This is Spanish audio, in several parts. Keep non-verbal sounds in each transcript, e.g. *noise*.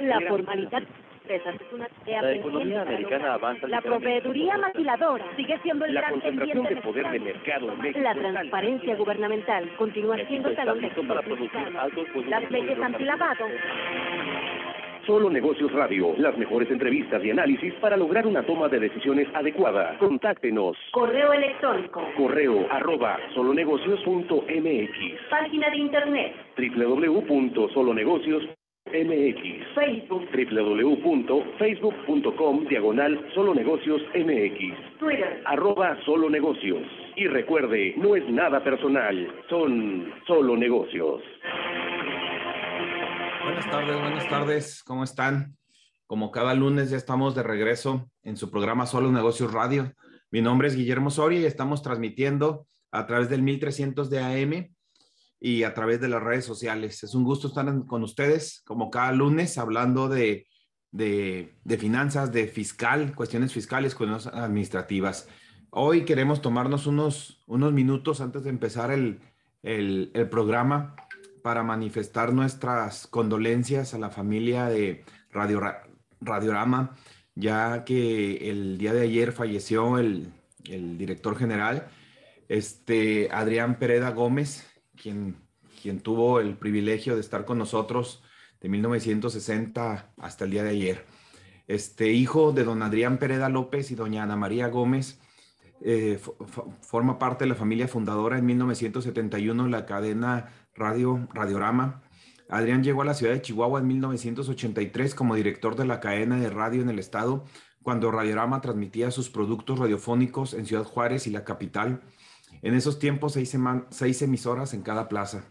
La formalidad es una la economía americana avanza. La proveeduría maquiladora sigue siendo el la gran concentración de poder de mercado en México La transparencia gubernamental continúa siendo el talón de Las leyes antilavado. Solo Negocios Radio, las mejores entrevistas y análisis para lograr una toma de decisiones adecuada. Contáctenos. Correo electrónico. Correo arroba solonegocios.mx. Página de internet. www.solonegocios.mx. MX. Facebook. www.facebook.com diagonal Solo Negocios MX. Arroba Solo Negocios. Y recuerde, no es nada personal, son solo negocios. Buenas tardes, buenas tardes, ¿cómo están? Como cada lunes ya estamos de regreso en su programa Solo Negocios Radio. Mi nombre es Guillermo Soria y estamos transmitiendo a través del 1300 de AM y a través de las redes sociales. Es un gusto estar con ustedes, como cada lunes, hablando de, finanzas, de fiscal, cuestiones fiscales, cuestiones administrativas. Hoy queremos tomarnos unos, unos minutos antes de empezar el, programa para manifestar nuestras condolencias a la familia de Radio, Radiorama, ya que el día de ayer falleció el, el director general, este, Adrián Pereda Gómez, quien, quien tuvo el privilegio de estar con nosotros de 1960 hasta el día de ayer. Este hijo de don Adrián Pereda López y doña Ana María Gómez eh, forma parte de la familia fundadora en 1971 la cadena Radio Radiorama. Adrián llegó a la ciudad de Chihuahua en 1983 como director de la cadena de radio en el estado, cuando Radiorama transmitía sus productos radiofónicos en Ciudad Juárez y la capital. En esos tiempos, seis, seis emisoras en cada plaza.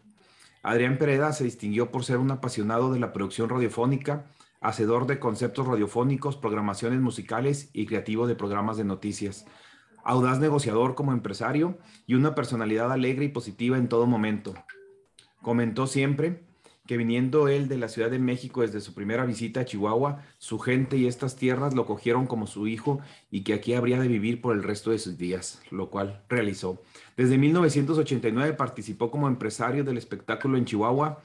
Adrián Pereda se distinguió por ser un apasionado de la producción radiofónica, hacedor de conceptos radiofónicos, programaciones musicales y creativo de programas de noticias. Audaz negociador como empresario y una personalidad alegre y positiva en todo momento. Comentó siempre, que viniendo él de la Ciudad de México desde su primera visita a Chihuahua, su gente y estas tierras lo cogieron como su hijo y que aquí habría de vivir por el resto de sus días, lo cual realizó. Desde 1989 participó como empresario del espectáculo en Chihuahua,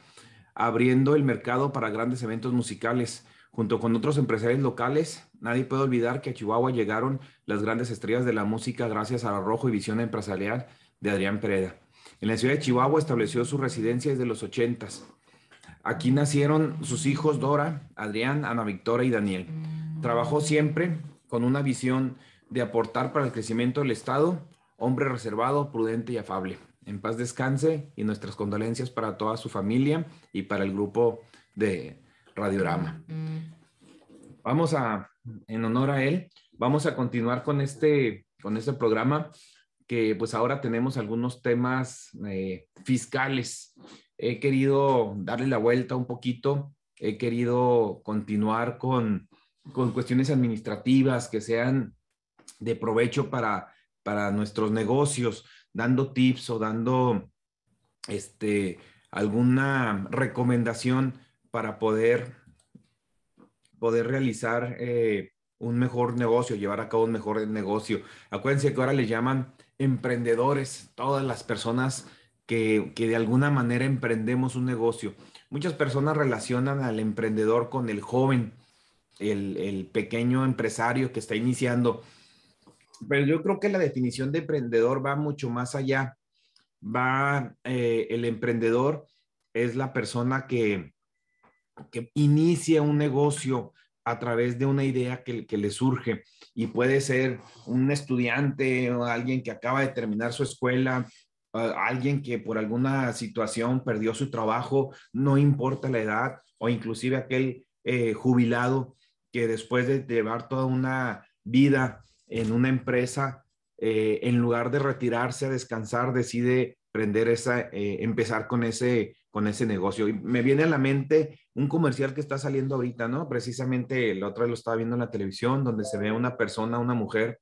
abriendo el mercado para grandes eventos musicales. Junto con otros empresarios locales, nadie puede olvidar que a Chihuahua llegaron las grandes estrellas de la música gracias al Arrojo y Visión Empresarial de Adrián Pereda. En la ciudad de Chihuahua estableció su residencia desde los 80s. Aquí nacieron sus hijos Dora, Adrián, Ana Victoria y Daniel. Mm. Trabajó siempre con una visión de aportar para el crecimiento del Estado, hombre reservado, prudente y afable. En paz descanse y nuestras condolencias para toda su familia y para el grupo de Radiorama. Mm. Vamos a, en honor a él, vamos a continuar con este, con este programa que pues ahora tenemos algunos temas eh, fiscales he querido darle la vuelta un poquito, he querido continuar con, cuestiones administrativas que sean de provecho para, para nuestros negocios, dando tips o dando este, alguna recomendación para poder, poder realizar eh, un mejor negocio, llevar a cabo un mejor negocio. Acuérdense que ahora les llaman emprendedores, todas las personas que, de alguna manera emprendemos un negocio. Muchas personas relacionan al emprendedor con el joven, el, pequeño empresario que está iniciando. Pero yo creo que la definición de emprendedor va mucho más allá. Va, eh, el emprendedor es la persona que, que inicia un negocio a través de una idea que, que le surge y puede ser un estudiante o alguien que acaba de terminar su escuela, alguien que por alguna situación perdió su trabajo, no importa la edad, o inclusive aquel eh, jubilado que después de llevar toda una vida en una empresa, eh, en lugar de retirarse a descansar, decide prender esa, eh, empezar con ese, con ese negocio. me viene a la mente un comercial que está saliendo ahorita, ¿no? Precisamente la otra lo estaba viendo en la televisión, donde se ve a una persona, una mujer,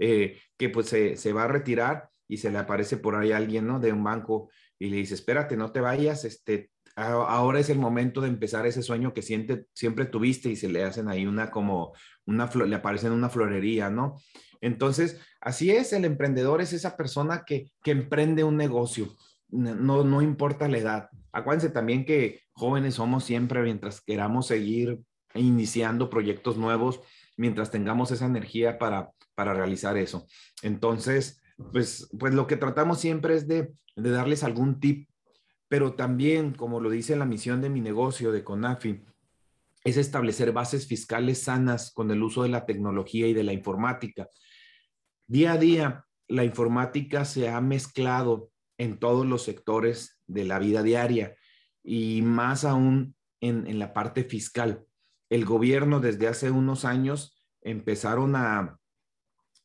que pues se, se va a retirar y se le aparece por ahí alguien, ¿no? De un banco y le dice, espérate, no te vayas, este, ahora es el momento de empezar ese sueño que siempre, tuviste y se le hacen ahí una como, una flor, le aparecen una florería, ¿no? Entonces, así es, el emprendedor es esa persona que, emprende un negocio, no, no importa la edad. Acuérdense también que jóvenes somos siempre mientras queramos seguir iniciando proyectos nuevos, mientras tengamos esa energía para, para realizar eso. Entonces, pues, pues, lo que tratamos siempre es de, darles algún tip, pero también, como lo dice la misión de mi negocio, de CONAFI, es establecer bases fiscales sanas con el uso de la tecnología y de la informática. Día a día, la informática se ha mezclado en todos los sectores de la vida diaria y más aún en, la parte fiscal. El gobierno desde hace unos años empezaron a,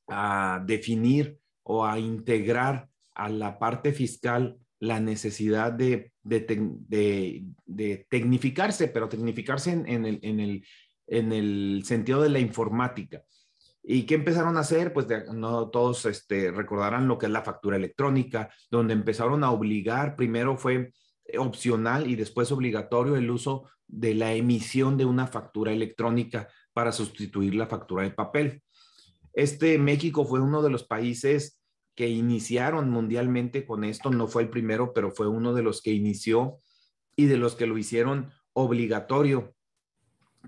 a definir o a integrar a la parte fiscal la necesidad de, de, tecnificarse, pero tecnificarse en, el, sentido de la informática. ¿Y qué empezaron a hacer? Pues no todos este, recordarán lo que es la factura electrónica, donde empezaron a obligar, primero fue opcional y después obligatorio el uso de la emisión de una factura electrónica para sustituir la factura de papel. Este México fue uno de los países que iniciaron mundialmente con esto, no fue el primero, pero fue uno de los que inició y de los que lo hicieron obligatorio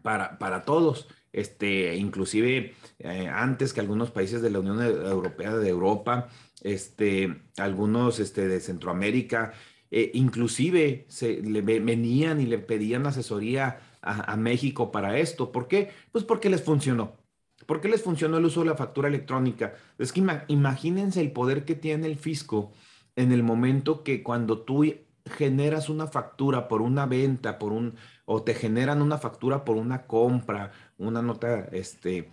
para, todos. Este, inclusive eh, antes que algunos países de la Unión Europea, de Europa, este, algunos este, de Centroamérica, eh, inclusive se, venían y le pedían asesoría a, a México para esto. ¿Por qué? Pues porque les funcionó ¿Por qué les funcionó el uso de la factura electrónica? Es que imagínense el poder que tiene el fisco en el momento que cuando tú generas una factura por una venta, por un, o te generan una factura por una compra, una nota, este,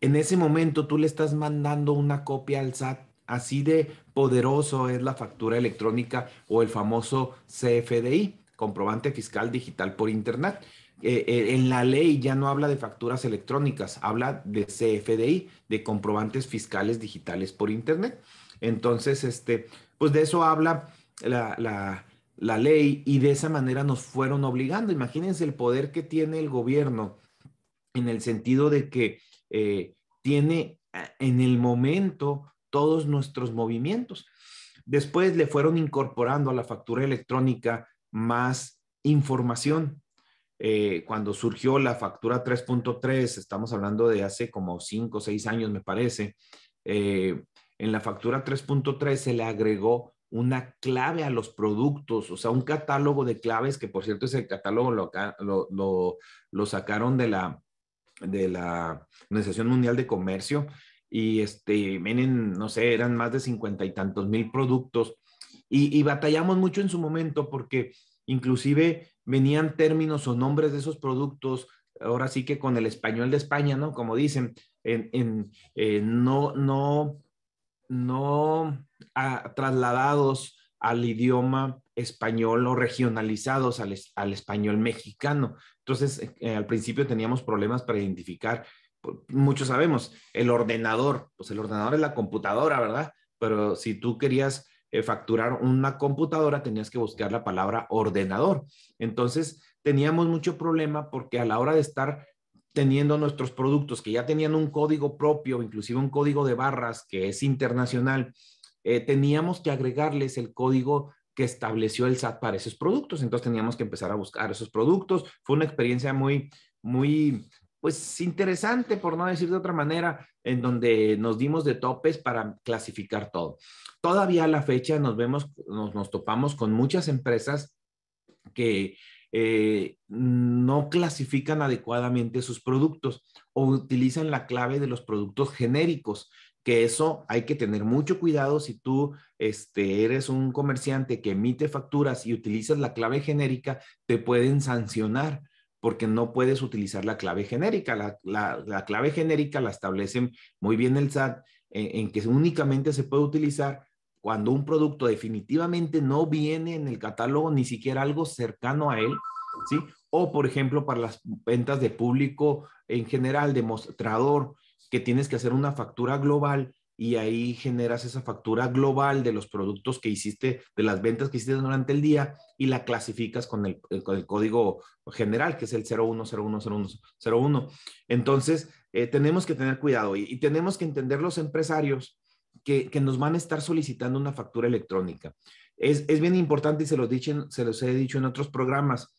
en ese momento tú le estás mandando una copia al SAT. Así de poderoso es la factura electrónica o el famoso CFDI, comprobante fiscal digital por Internet. Eh, eh, en la ley ya no habla de facturas electrónicas, habla de CFDI, de comprobantes fiscales digitales por Internet. Entonces, este, pues de eso habla la, ley y de esa manera nos fueron obligando. Imagínense el poder que tiene el gobierno en el sentido de que eh, tiene en el momento todos nuestros movimientos. Después le fueron incorporando a la factura electrónica más información, eh, cuando surgió la factura 3.3, estamos hablando de hace como 5 o 6 años, me parece, eh, en la factura 3.3 se le agregó una clave a los productos, o sea, un catálogo de claves, que por cierto ese catálogo lo, lo, lo, sacaron de la, de la Organización Mundial de Comercio y este, vienen, no sé, eran más de cincuenta y tantos mil productos y, y, batallamos mucho en su momento porque inclusive venían términos o nombres de esos productos, ahora sí que con el español de España, ¿no? Como dicen, en, eh, no, no, no ah, trasladados al idioma español o regionalizados al, español mexicano. Entonces, eh, eh, al principio teníamos problemas para identificar, pues, muchos sabemos, el ordenador, pues el ordenador es la computadora, ¿verdad? Pero si tú querías eh, facturar una computadora, tenías que buscar la palabra ordenador. Entonces, teníamos mucho problema porque a la hora de estar teniendo nuestros productos que ya tenían un código propio, inclusive un código de barras que es internacional, eh, teníamos que agregarles el código que estableció el SAT para esos productos. Entonces teníamos que empezar a buscar esos productos. Fue una experiencia muy, muy pues interesante, por no decir de otra manera, en donde nos dimos de topes para clasificar todo. Todavía a la fecha nos vemos, nos, topamos con muchas empresas que eh, no clasifican adecuadamente sus productos o utilizan la clave de los productos genéricos que eso hay que tener mucho cuidado si tú este, eres un comerciante que emite facturas y utilizas la clave genérica, te pueden sancionar porque no puedes utilizar la clave genérica. La, clave genérica la establece muy bien el SAT eh, en, que únicamente se puede utilizar cuando un producto definitivamente no viene en el catálogo ni siquiera algo cercano a él, ¿sí? O, por ejemplo, para las ventas de público en general, demostrador que tienes que hacer una factura global y ahí generas esa factura global de los productos que hiciste, de las ventas que hiciste durante el día y la clasificas con el, eh, código general, que es el 01010101. Entonces, eh, tenemos que tener cuidado y, tenemos que entender los empresarios que, nos van a estar solicitando una factura electrónica. Es, bien importante y se los, se los he dicho en otros programas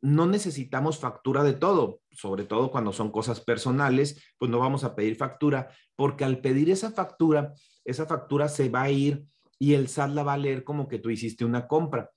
no necesitamos factura de todo, sobre todo cuando son cosas personales, pues no vamos a pedir factura, porque al pedir esa factura, esa factura se va a ir y el SAT la va a leer como que tú hiciste una compra.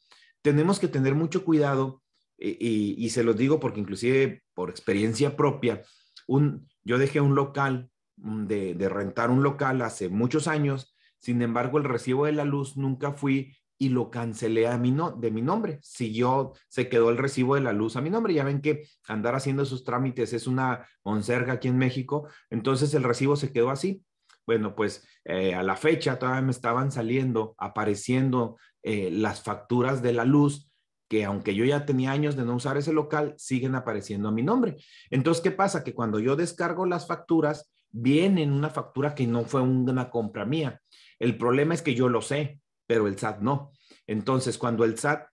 Tenemos que tener mucho cuidado eh, y, se los digo porque inclusive por experiencia propia, un, yo dejé un local mm, de, de rentar un local hace muchos años, sin embargo el recibo de la luz nunca fui y lo cancelé a mi de mi nombre. si yo se quedó el recibo de la luz a mi nombre. Ya ven que andar haciendo esos trámites es una monserga aquí en México. Entonces el recibo se quedó así. Bueno, pues eh, a la fecha todavía me estaban saliendo, apareciendo eh, las facturas de la luz que aunque yo ya tenía años de no usar ese local, siguen apareciendo a mi nombre. Entonces, ¿qué pasa? Que cuando yo descargo las facturas, vienen una factura que no fue una compra mía. El problema es que yo lo sé, pero el SAT no. Entonces, cuando el SAT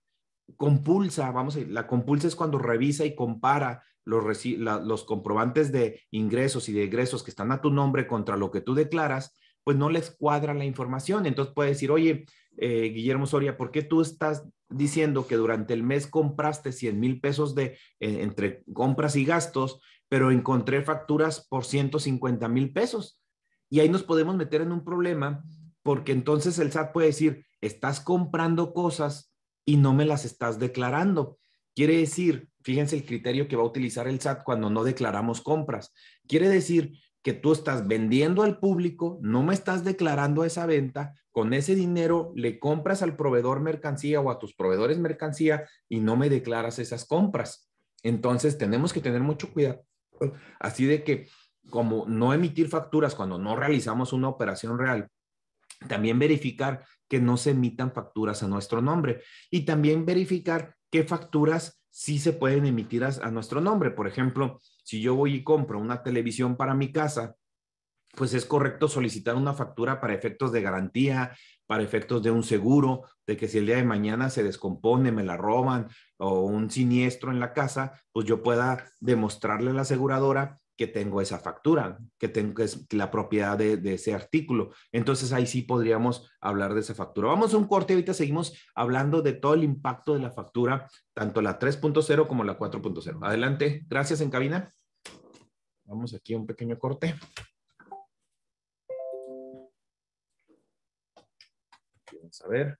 compulsa, vamos a decir, la compulsa es cuando revisa y compara los, los comprobantes de ingresos y de egresos que están a tu nombre contra lo que tú declaras, pues no les cuadra la información. Entonces puede decir, oye, eh, Guillermo Soria, ¿por qué tú estás diciendo que durante el mes compraste 100 mil pesos de, eh, entre compras y gastos, pero encontré facturas por 150 mil pesos? Y ahí nos podemos meter en un problema porque entonces el SAT puede decir, estás comprando cosas y no me las estás declarando. Quiere decir, fíjense el criterio que va a utilizar el SAT cuando no declaramos compras. Quiere decir que tú estás vendiendo al público, no me estás declarando esa venta, con ese dinero le compras al proveedor mercancía o a tus proveedores mercancía y no me declaras esas compras. Entonces tenemos que tener mucho cuidado. Así de que como no emitir facturas cuando no realizamos una operación real también verificar que no se emitan facturas a nuestro nombre y también verificar qué facturas sí se pueden emitir a, nuestro nombre. Por ejemplo, si yo voy y compro una televisión para mi casa, pues es correcto solicitar una factura para efectos de garantía, para efectos de un seguro, de que si el día de mañana se descompone, me la roban o un siniestro en la casa, pues yo pueda demostrarle a la aseguradora que tengo esa factura, que tengo es la propiedad de, ese artículo. Entonces ahí sí podríamos hablar de esa factura. Vamos a un corte, ahorita seguimos hablando de todo el impacto de la factura, tanto la 3.0 como la 4.0. Adelante, gracias en cabina. Vamos aquí a un pequeño corte. Vamos a ver.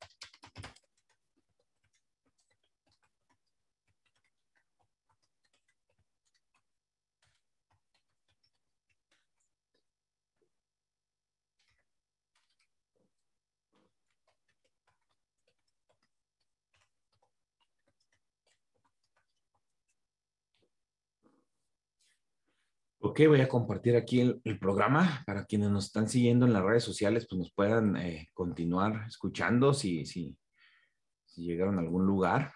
Ok, voy a compartir aquí el, programa para quienes nos están siguiendo en las redes sociales, pues nos puedan eh, continuar escuchando si, si, llegaron a algún lugar.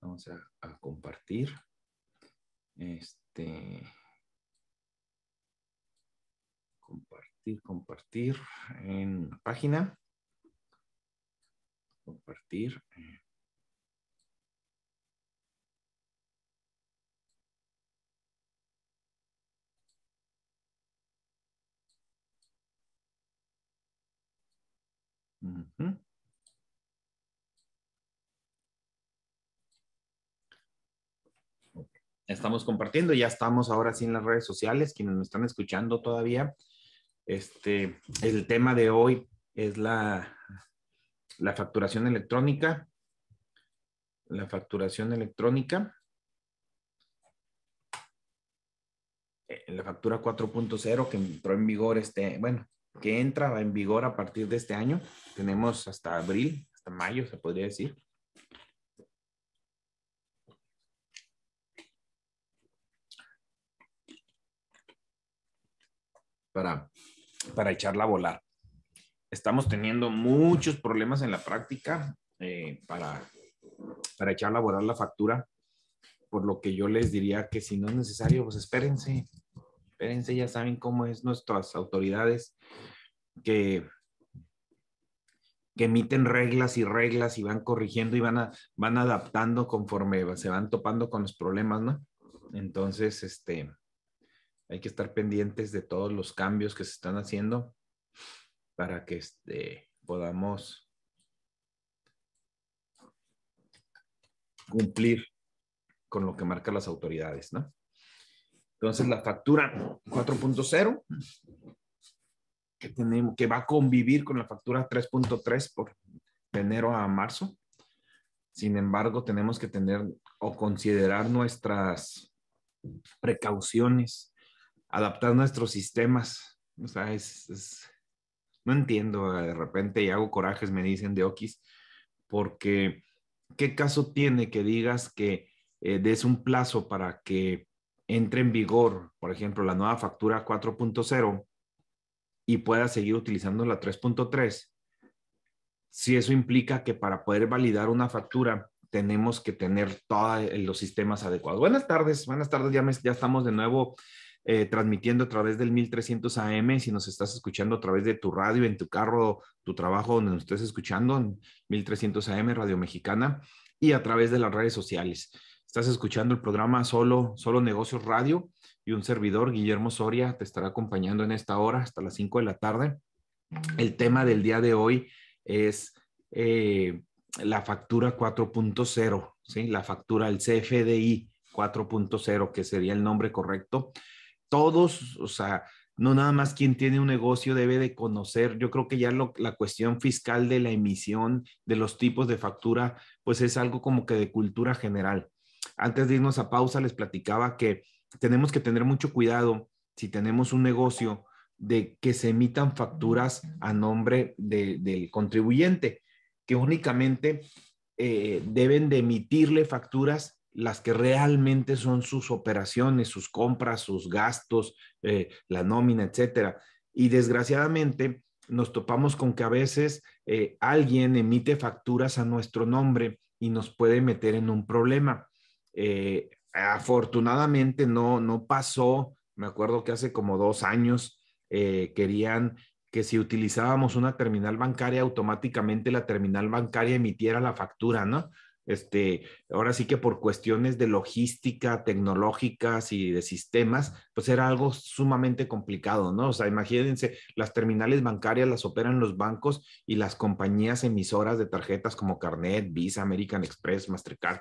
Vamos a, compartir. Este. Compartir, compartir en la página. Compartir. Eh, Estamos compartiendo, ya estamos ahora sí en las redes sociales, quienes nos están escuchando todavía. Este, el tema de hoy es la, la facturación electrónica. La facturación electrónica. Eh, la factura 4.0 que entró en vigor este, bueno, que entra en vigor a partir de este año. Tenemos hasta abril, hasta mayo, se podría decir. Para, para echarla a volar. Estamos teniendo muchos problemas en la práctica eh, para, para echarla a volar la factura, por lo que yo les diría que si no es necesario, pues espérense, espérense, ya saben cómo es nuestras autoridades que, que emiten reglas y reglas y van corrigiendo y van, van adaptando conforme se van topando con los problemas, ¿no? Entonces, este, hay que estar pendientes de todos los cambios que se están haciendo para que este, podamos cumplir con lo que marcan las autoridades, ¿no? Entonces, la factura 4.0, que, tenemos, que va a convivir con la factura 3.3 por enero a marzo. Sin embargo, tenemos que tener o considerar nuestras precauciones, adaptar nuestros sistemas. O sea, es, no entiendo eh, de repente y hago corajes, me dicen de Okis, porque ¿qué caso tiene que digas que eh, des un plazo para que entre en vigor, por ejemplo, la nueva factura 4.0 y pueda seguir utilizando la 3.3, si eso implica que para poder validar una factura tenemos que tener todos eh, los sistemas adecuados. Buenas tardes, buenas tardes, ya, ya estamos de nuevo eh, transmitiendo a través del 1300 AM, si nos estás escuchando a través de tu radio, en tu carro, tu trabajo, donde nos estés escuchando, en 1300 AM, Radio Mexicana, y a través de las redes sociales. Estás escuchando el programa Solo, Solo Negocios Radio y un servidor, Guillermo Soria, te estará acompañando en esta hora hasta las 5 de la tarde. El tema del día de hoy es eh, la factura 4.0, ¿sí? la factura, el CFDI 4.0, que sería el nombre correcto. Todos, o sea, no nada más quien tiene un negocio debe de conocer, yo creo que ya la cuestión fiscal de la emisión de los tipos de factura, pues es algo como que de cultura general antes de irnos a pausa les platicaba que tenemos que tener mucho cuidado si tenemos un negocio de que se emitan facturas a nombre del contribuyente, que únicamente eh, deben de emitirle facturas las que realmente son sus operaciones, sus compras, sus gastos, eh, la nómina, etcétera. Y desgraciadamente nos topamos con que a veces eh, alguien emite facturas a nuestro nombre y nos puede meter en un problema. Eh, afortunadamente no, no pasó, me acuerdo que hace como dos años eh, querían que si utilizábamos una terminal bancaria, automáticamente la terminal bancaria emitiera la factura, ¿no? Este, ahora sí que por cuestiones de logística, tecnológicas y de sistemas, pues era algo sumamente complicado, ¿no? O sea, imagínense, las terminales bancarias las operan los bancos y las compañías emisoras de tarjetas como Carnet, Visa, American Express, Mastercard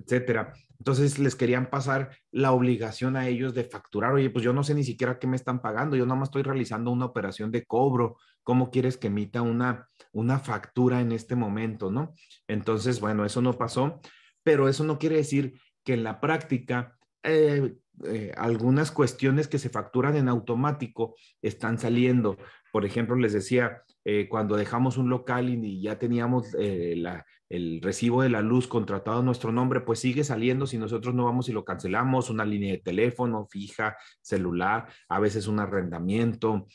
etcétera. Entonces les querían pasar la obligación a ellos de facturar. Oye, pues yo no sé ni siquiera qué me están pagando, yo nada más estoy realizando una operación de cobro. ¿Cómo quieres que emita una, una factura en este momento, no? Entonces, bueno, eso no pasó, pero eso no quiere decir que en la práctica eh, eh, algunas cuestiones que se facturan en automático están saliendo. Por ejemplo, les decía, eh, cuando dejamos un local y, ya teníamos la, el recibo de la luz contratado a nuestro nombre, pues sigue saliendo si nosotros no vamos y lo cancelamos, una línea de teléfono fija, celular, a veces un arrendamiento,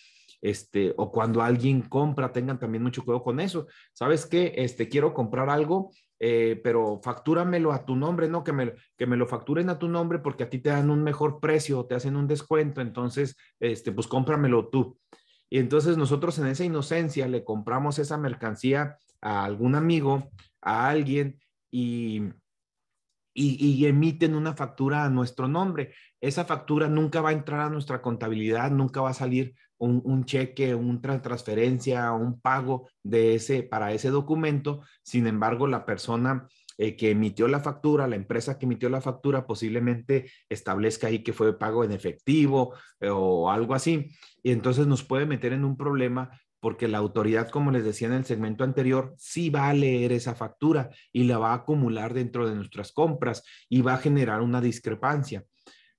este, o cuando alguien compra, tengan también mucho cuidado con eso. ¿Sabes qué? Este, quiero comprar algo, eh, pero factúramelo a tu nombre, ¿no? Que me, que me lo facturen a tu nombre porque a ti te dan un mejor precio, te hacen un descuento, entonces, este, pues cómpramelo tú. Y entonces nosotros en esa inocencia le compramos esa mercancía a algún amigo a alguien y, y, emiten una factura a nuestro nombre. Esa factura nunca va a entrar a nuestra contabilidad, nunca va a salir un, cheque, una transferencia, un pago de ese, para ese documento. Sin embargo, la persona eh, que emitió la factura, la empresa que emitió la factura, posiblemente establezca ahí que fue pago en efectivo eh, o algo así. Y entonces nos puede meter en un problema porque la autoridad, como les decía en el segmento anterior, sí va a leer esa factura y la va a acumular dentro de nuestras compras y va a generar una discrepancia.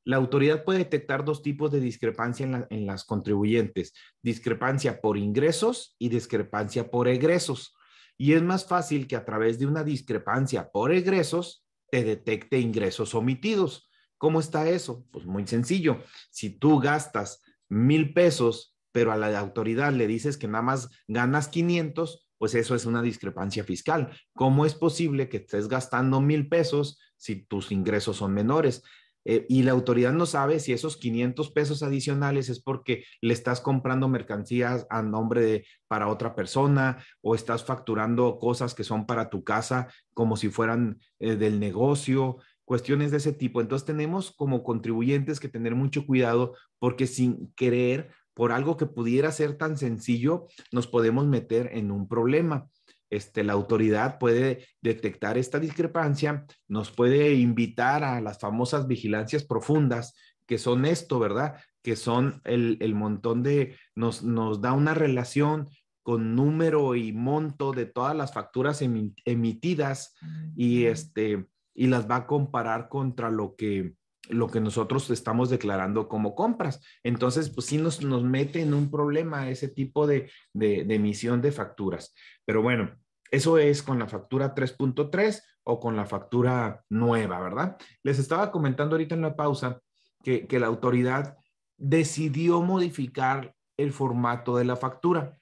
La autoridad puede detectar dos tipos de discrepancia en, las contribuyentes, discrepancia por ingresos y discrepancia por egresos. Y es más fácil que a través de una discrepancia por egresos te detecte ingresos omitidos. ¿Cómo está eso? Pues muy sencillo. Si tú gastas mil pesos pero a la autoridad le dices que nada más ganas 500, pues eso es una discrepancia fiscal. ¿Cómo es posible que estés gastando mil pesos si tus ingresos son menores? Eh, y la autoridad no sabe si esos 500 pesos adicionales es porque le estás comprando mercancías a nombre de para otra persona o estás facturando cosas que son para tu casa como si fueran eh, del negocio, cuestiones de ese tipo. Entonces tenemos como contribuyentes que tener mucho cuidado porque sin querer por algo que pudiera ser tan sencillo, nos podemos meter en un problema. Este, la autoridad puede detectar esta discrepancia, nos puede invitar a las famosas vigilancias profundas, que son esto, ¿verdad? Que son el, montón de, nos, nos da una relación con número y monto de todas las facturas emitidas y, este, y las va a comparar contra lo que lo que nosotros estamos declarando como compras. Entonces, pues sí nos, nos mete en un problema ese tipo de, de, emisión de facturas. Pero bueno, eso es con la factura 3.3 o con la factura nueva, ¿verdad? Les estaba comentando ahorita en la pausa que, que la autoridad decidió modificar el formato de la factura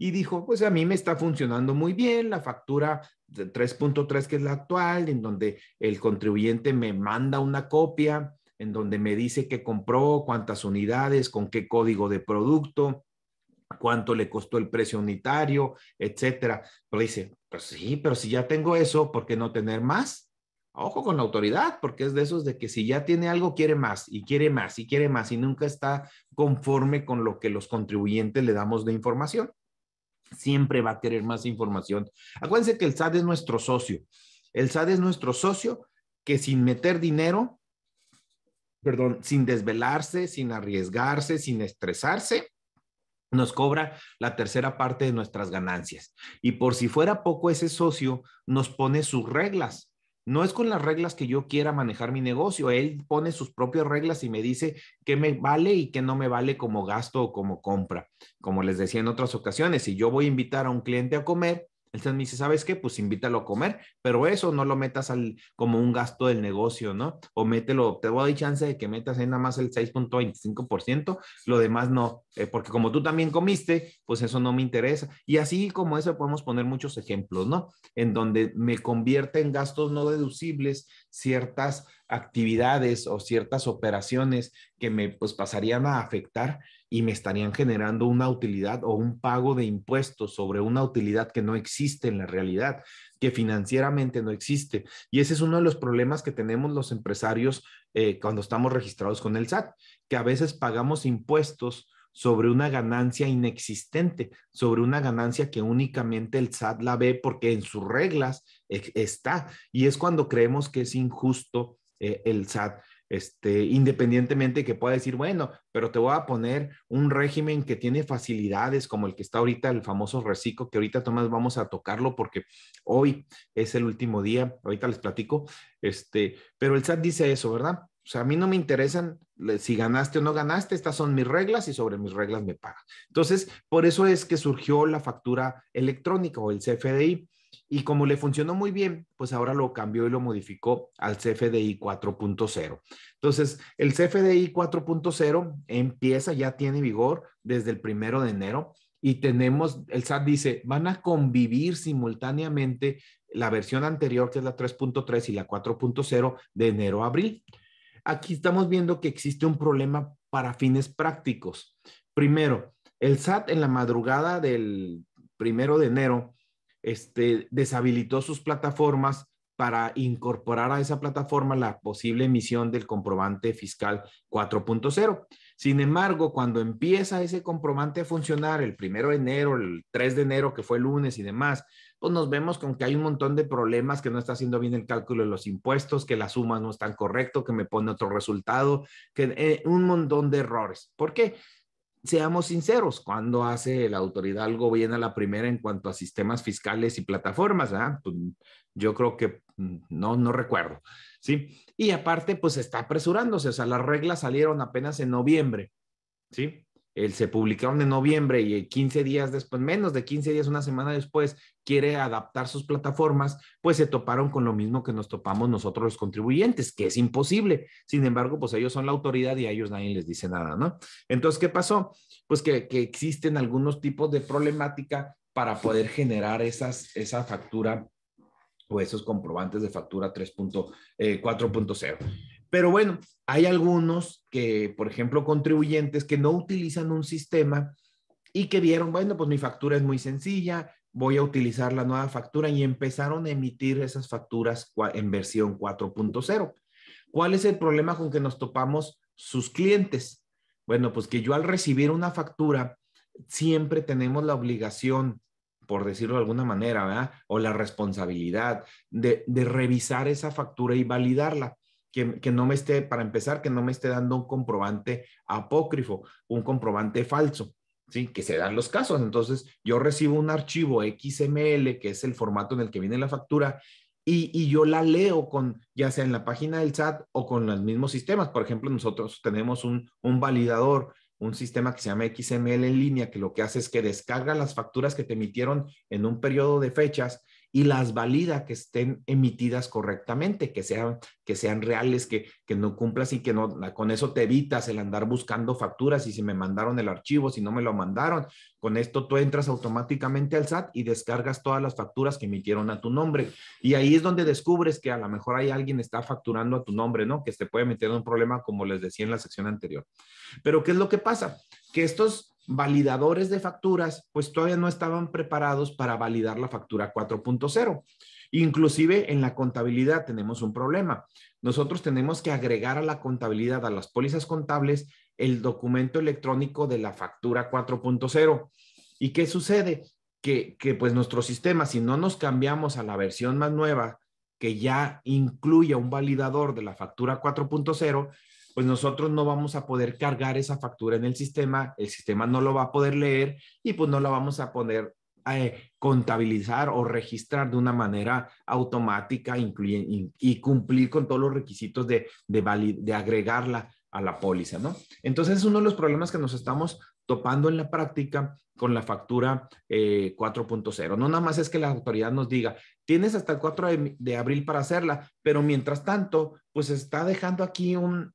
y dijo, pues a mí me está funcionando muy bien, la factura 3.3, que es la actual, en donde el contribuyente me manda una copia, en donde me dice que compró, cuántas unidades, con qué código de producto, cuánto le costó el precio unitario, etcétera. Pero dice, pues sí, pero si ya tengo eso, ¿por qué no tener más? Ojo con la autoridad, porque es de esos de que si ya tiene algo, quiere más y quiere más y quiere más y nunca está conforme con lo que los contribuyentes le damos de información siempre va a querer más información. Acuérdense que el SAD es nuestro socio. El SAD es nuestro socio que sin meter dinero, perdón, sin desvelarse, sin arriesgarse, sin estresarse, nos cobra la tercera parte de nuestras ganancias. Y por si fuera poco, ese socio nos pone sus reglas no es con las reglas que yo quiera manejar mi negocio. Él pone sus propias reglas y me dice qué me vale y qué no me vale como gasto o como compra. Como les decía en otras ocasiones, si yo voy a invitar a un cliente a comer, el me dice, ¿sabes qué? Pues invítalo a comer, pero eso no lo metas al, como un gasto del negocio, ¿no? O mételo, te voy a dar chance de que metas ahí nada más el 6.25%, lo demás no, eh, porque como tú también comiste, pues eso no me interesa. Y así como eso podemos poner muchos ejemplos, ¿no? En donde me convierte en gastos no deducibles ciertas actividades o ciertas operaciones que me pues, pasarían a afectar y me estarían generando una utilidad o un pago de impuestos sobre una utilidad que no existe en la realidad, que financieramente no existe. Y ese es uno de los problemas que tenemos los empresarios eh, cuando estamos registrados con el SAT, que a veces pagamos impuestos sobre una ganancia inexistente, sobre una ganancia que únicamente el SAT la ve porque en sus reglas e-, está. Y es cuando creemos que es injusto eh, el SAT este, independientemente que pueda decir, bueno, pero te voy a poner un régimen que tiene facilidades como el que está ahorita, el famoso reciclo, que ahorita Tomás vamos a tocarlo porque hoy es el último día, ahorita les platico, este, pero el SAT dice eso, ¿verdad? O sea, a mí no me interesan si ganaste o no ganaste, estas son mis reglas y sobre mis reglas me pagan. Entonces, por eso es que surgió la factura electrónica o el CFDI. Y como le funcionó muy bien, pues ahora lo cambió y lo modificó al CFDI 4.0. Entonces, el CFDI 4.0 empieza, ya tiene vigor desde el primero de enero y tenemos, el SAT dice, van a convivir simultáneamente la versión anterior, que es la 3.3 y la 4.0 de enero a abril. Aquí estamos viendo que existe un problema para fines prácticos. Primero, el SAT en la madrugada del primero de enero este, deshabilitó sus plataformas para incorporar a esa plataforma la posible emisión del comprobante fiscal 4.0. Sin embargo, cuando empieza ese comprobante a funcionar el primero de enero, el 3 de enero, que fue el lunes y demás, pues nos vemos con que hay un montón de problemas, que no está haciendo bien el cálculo de los impuestos, que las sumas no están correctas, que me pone otro resultado, que eh, un montón de errores. ¿Por qué? seamos sinceros, cuando hace la autoridad algo bien a la primera en cuanto a sistemas fiscales y plataformas, ah? pues yo creo que mm, no, no recuerdo, ¿sí? Y aparte, pues está apresurándose, o sea, las reglas salieron apenas en noviembre, ¿sí? se publicaron en noviembre y 15 días después, menos de 15 días, una semana después, quiere adaptar sus plataformas, pues se toparon con lo mismo que nos topamos nosotros los contribuyentes, que es imposible. Sin embargo, pues ellos son la autoridad y a ellos nadie les dice nada, ¿no? Entonces, ¿qué pasó? Pues que, existen algunos tipos de problemática para poder generar esas, esa factura o esos comprobantes de factura 3.4.0. Pero bueno, hay algunos que, por ejemplo, contribuyentes que no utilizan un sistema y que vieron, bueno, pues mi factura es muy sencilla, voy a utilizar la nueva factura y empezaron a emitir esas facturas en versión 4.0. ¿Cuál es el problema con que nos topamos sus clientes? Bueno, pues que yo al recibir una factura siempre tenemos la obligación, por decirlo de alguna manera, ¿verdad? O la responsabilidad de, de revisar esa factura y validarla que, no me esté, para empezar, que no me esté dando un comprobante apócrifo, un comprobante falso, ¿sí? Que se dan los casos. Entonces, yo recibo un archivo XML, que es el formato en el que viene la factura, y, yo la leo con, ya sea en la página del SAT o con los mismos sistemas. Por ejemplo, nosotros tenemos un, un validador, un sistema que se llama XML en línea, que lo que hace es que descarga las facturas que te emitieron en un periodo de fechas y las valida que estén emitidas correctamente, que sean, que sean reales, que, no cumplas y que no, con eso te evitas el andar buscando facturas y si me mandaron el archivo, si no me lo mandaron. Con esto tú entras automáticamente al SAT y descargas todas las facturas que emitieron a tu nombre. Y ahí es donde descubres que a lo mejor hay alguien está facturando a tu nombre, ¿no? Que se puede meter en un problema, como les decía en la sección anterior. Pero ¿qué es lo que pasa? Que estos validadores de facturas, pues todavía no estaban preparados para validar la factura 4.0. Inclusive en la contabilidad tenemos un problema. Nosotros tenemos que agregar a la contabilidad, a las pólizas contables, el documento electrónico de la factura 4.0. ¿Y qué sucede? Que, pues nuestro sistema, si no nos cambiamos a la versión más nueva, que ya incluya un validador de la factura 4.0, pues nosotros no vamos a poder cargar esa factura en el sistema, el sistema no lo va a poder leer y pues no la vamos a poder a eh, contabilizar o registrar de una manera automática y cumplir con todos los requisitos de, agregarla a la póliza, ¿no? Entonces, es uno de los problemas que nos estamos topando en la práctica con la factura 4.0. Eh, no nada más es que la autoridad nos diga, Tienes hasta el 4 de, abril para hacerla, pero mientras tanto, pues está dejando aquí un,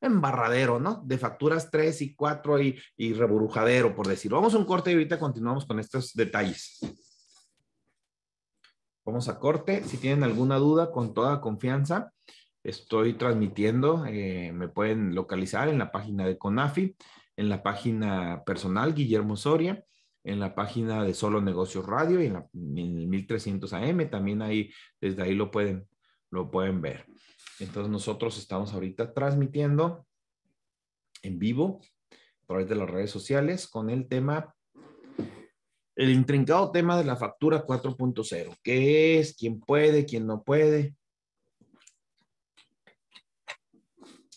embarradero, ¿no? De facturas 3 y 4 y, y reburujadero, por decirlo. Vamos a un corte y ahorita continuamos con estos detalles. Vamos a corte. Si tienen alguna duda, con toda confianza, estoy transmitiendo. Eh, me pueden localizar en la página de CONAFI, en la página personal Guillermo Soria en la página de Solo Negocios Radio y en, la, el 1300 AM, también ahí, desde ahí lo pueden, lo pueden ver. Entonces nosotros estamos ahorita transmitiendo en vivo a través de las redes sociales con el tema, el intrincado tema de la factura 4.0. ¿Qué es? ¿Quién puede? ¿Quién no puede?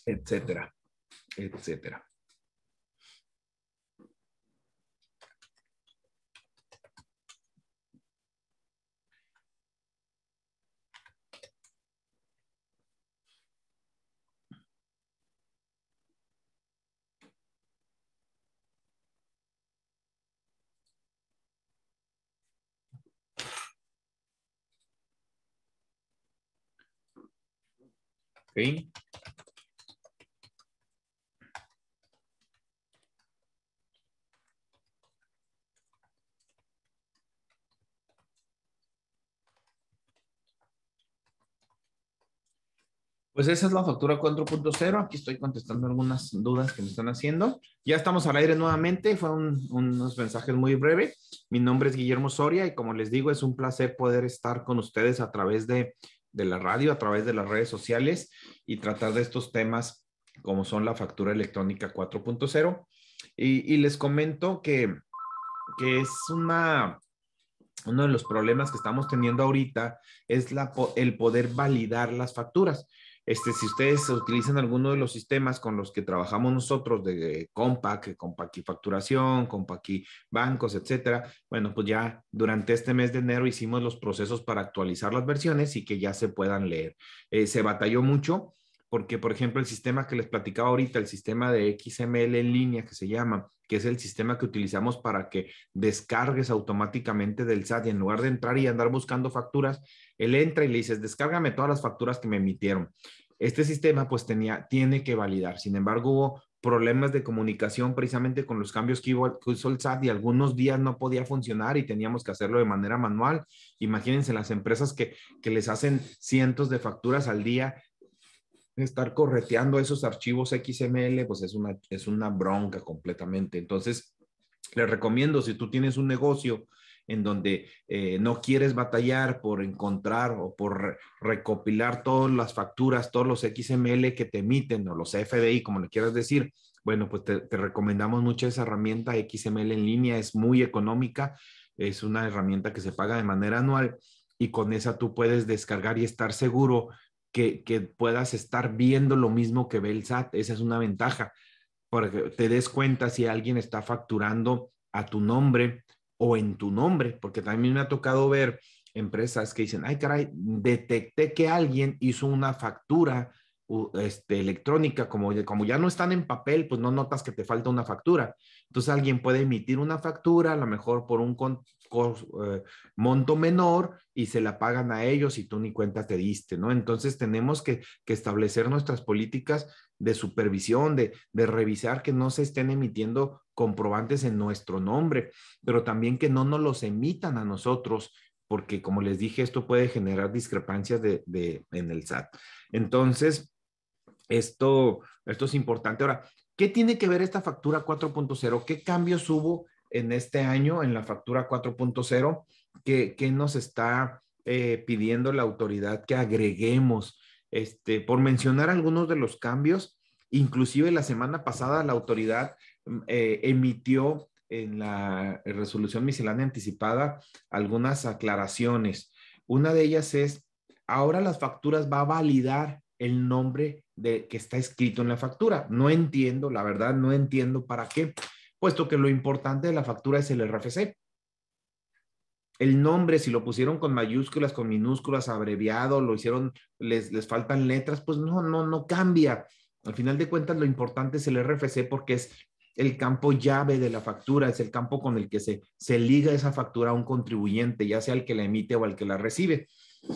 Etcétera, etcétera. Pues esa es la factura 4.0. Aquí estoy contestando algunas dudas que me están haciendo. Ya estamos al aire nuevamente. Fue unos mensajes muy breves, Mi nombre es Guillermo Soria y como les digo, es un placer poder estar con ustedes a través de de la radio, a través de las redes sociales y tratar de estos temas como son la factura electrónica 4.0. Y, les comento que, que es una, uno de los problemas que estamos teniendo ahorita, es el poder validar las facturas. Este, si ustedes utilizan alguno de los sistemas con los que trabajamos nosotros, de Compact, Compact y facturación, Compact y bancos, etcétera, bueno, pues ya durante este mes de enero hicimos los procesos para actualizar las versiones y que ya se puedan leer. Eh, se batalló mucho, porque, por ejemplo, el sistema que les platicaba ahorita, el sistema de XML en línea que se llama, que es el sistema que utilizamos para que descargues automáticamente del SAT y en lugar de entrar y andar buscando facturas, él entra y le dices, descárgame todas las facturas que me emitieron. Este sistema pues tenía, tiene que validar. Sin embargo, hubo problemas de comunicación precisamente con los cambios que hizo el SAT y algunos días no podía funcionar y teníamos que hacerlo de manera manual. Imagínense las empresas que, que les hacen cientos de facturas al día estar correteando esos archivos XML, pues es una, es una bronca completamente. Entonces, les recomiendo, si tú tienes un negocio en donde eh, no quieres batallar por encontrar o por recopilar todas las facturas, todos los XML que te emiten o los FDI, como le quieras decir, bueno, pues te, te recomendamos mucho esa herramienta XML en línea, es muy económica, es una herramienta que se paga de manera anual y con esa tú puedes descargar y estar seguro que, puedas estar viendo lo mismo que ve el SAT. Esa es una ventaja, porque te des cuenta si alguien está facturando a tu nombre o en tu nombre, porque también me ha tocado ver empresas que dicen, ay caray, detecté que alguien hizo una factura este, electrónica, como, como ya no están en papel, pues no notas que te falta una factura. Entonces alguien puede emitir una factura, a lo mejor por un, eh, monto menor y se la pagan a ellos y tú ni cuenta te diste, ¿no? Entonces tenemos que, establecer nuestras políticas de supervisión, de, de, revisar que no se estén emitiendo comprobantes en nuestro nombre, pero también que no nos los emitan a nosotros, porque como les dije, esto puede generar discrepancias de, en el SAT. Entonces, esto, esto es importante. Ahora, ¿qué tiene que ver esta factura 4.0? ¿Qué cambios hubo en este año en la factura 4.0 que, nos está eh, pidiendo la autoridad que agreguemos. Este, por mencionar algunos de los cambios, inclusive la semana pasada la autoridad mm, eh, emitió en la resolución miscelánea anticipada algunas aclaraciones. Una de ellas es, ahora las facturas va a validar el nombre de, que está escrito en la factura. No entiendo, la verdad, no entiendo para qué puesto que lo importante de la factura es el RFC. El nombre, si lo pusieron con mayúsculas, con minúsculas, abreviado, lo hicieron, les, les faltan letras, pues no, no, no cambia. Al final de cuentas, lo importante es el RFC porque es el campo llave de la factura, es el campo con el que se, se liga esa factura a un contribuyente, ya sea el que la emite o el que la recibe.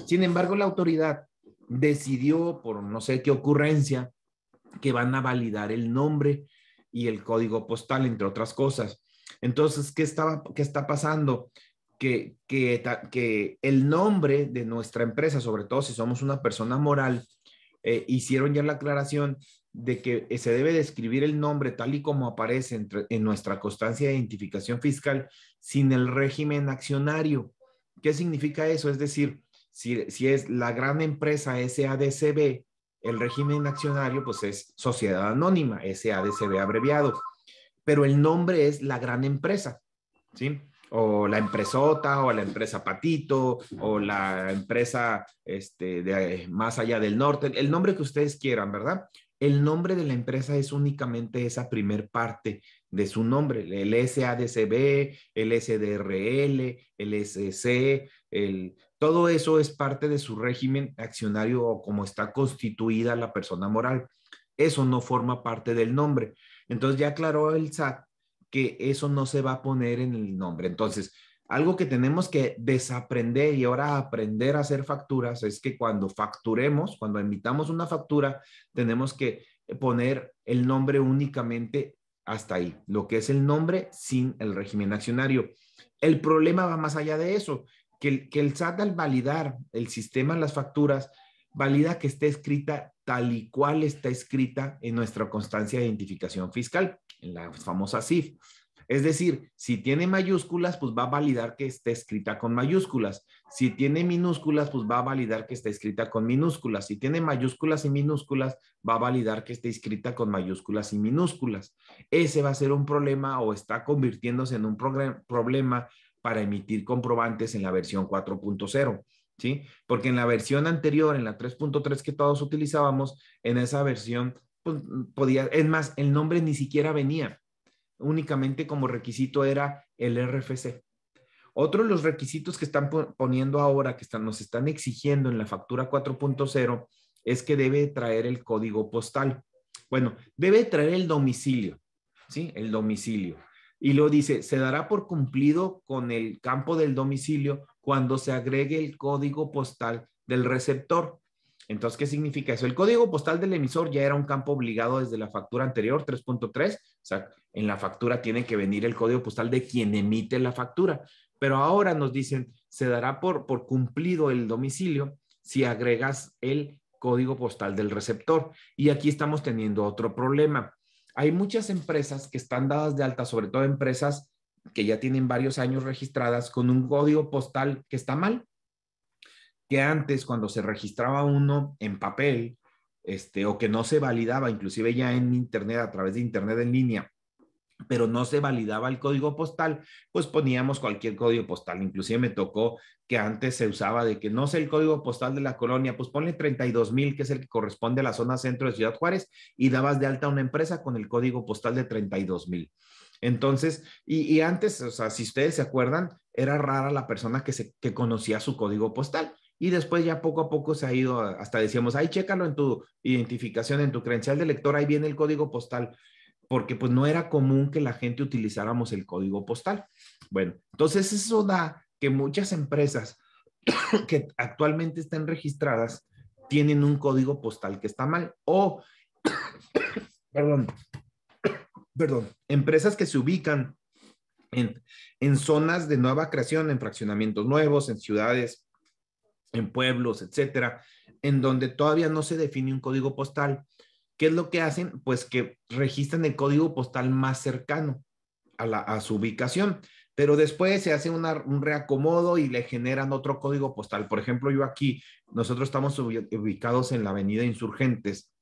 Sin embargo, la autoridad decidió, por no sé qué ocurrencia, que van a validar el nombre y el código postal, entre otras cosas. Entonces, ¿qué, estaba, qué está pasando? Que, que, que el nombre de nuestra empresa, sobre todo si somos una persona moral, eh, hicieron ya la aclaración de que se debe describir el nombre tal y como aparece en nuestra constancia de identificación fiscal sin el régimen accionario. ¿Qué significa eso? Es decir, si, si es la gran empresa SADCB, el régimen accionario, pues es sociedad anónima, SADCB abreviado, pero el nombre es la gran empresa, ¿sí? O la empresota, o la empresa Patito, o la empresa este, más allá del norte, el nombre que ustedes quieran, ¿verdad? El nombre de la empresa es únicamente esa primer parte de su nombre, el SADCB, el SDRL, el SC, el todo eso es parte de su régimen accionario o como está constituida la persona moral. Eso no forma parte del nombre. Entonces ya aclaró el SAT que eso no se va a poner en el nombre. Entonces, algo que tenemos que desaprender y ahora aprender a hacer facturas es que cuando facturemos, cuando emitamos una factura, tenemos que poner el nombre únicamente hasta ahí, lo que es el nombre sin el régimen accionario. El problema va más allá de eso que el, SAT al validar el sistema, las facturas, valida que esté escrita tal y cual está escrita en nuestra constancia de identificación fiscal, en la famosa CIF. Es decir, si tiene mayúsculas, pues va a validar que esté escrita con mayúsculas. Si tiene minúsculas, pues va a validar que esté escrita con minúsculas. Si tiene mayúsculas y minúsculas, va a validar que esté escrita con mayúsculas y minúsculas. Ese va a ser un problema o está convirtiéndose en un problema para emitir comprobantes en la versión 4.0. ¿Sí? Porque en la versión anterior, en la 3.3 que todos utilizábamos, en esa versión pues, podía, es más, el nombre ni siquiera venía, únicamente como requisito era el RFC. Otro de los requisitos que están poniendo ahora, que nos están exigiendo en la factura 4.0, es que debe traer el código postal. Bueno, debe traer el domicilio, ¿sí? El domicilio. Y luego dice, se dará por cumplido con el campo del domicilio cuando se agregue el código postal del receptor. Entonces, ¿qué significa eso? El código postal del emisor ya era un campo obligado desde la factura anterior, 3.3. O sea, en la factura tiene que venir el código postal de quien emite la factura. Pero ahora nos dicen, se dará por, por cumplido el domicilio si agregas el código postal del receptor. Y aquí estamos teniendo otro problema. Hay muchas empresas que están dadas de alta, sobre todo empresas que ya tienen varios años registradas con un código postal que está mal, que antes cuando se registraba uno en papel, este, o que no se validaba, inclusive ya en Internet, a través de Internet en línea, pero no se validaba el código postal, pues poníamos cualquier código postal. Inclusive me tocó que antes se usaba de que no sé el código postal de la colonia, pues ponle 32 mil, que es el que corresponde a la zona centro de Ciudad Juárez, y dabas de alta una empresa con el código postal de 32 Entonces, y, antes, o sea, si ustedes se acuerdan, era rara la persona que, se, conocía su código postal y después ya poco a poco se ha ido, hasta decíamos, ahí chécalo en tu identificación, en tu credencial de lector, ahí viene el código postal porque pues no era común que la gente utilizáramos el código postal. Bueno, entonces eso da que muchas empresas *coughs* que actualmente están registradas tienen un código postal que está mal o, *coughs* perdón, *coughs* perdón, empresas que se ubican en, en zonas de nueva creación, en fraccionamientos nuevos, en ciudades, en pueblos, etcétera, en donde todavía no se define un código postal ¿Qué es lo que hacen? Pues que registran el código postal más cercano a, su ubicación, pero después se hace un reacomodo y le generan otro código postal. Por ejemplo, yo aquí, nosotros estamos ubicados en la avenida Insurgentes,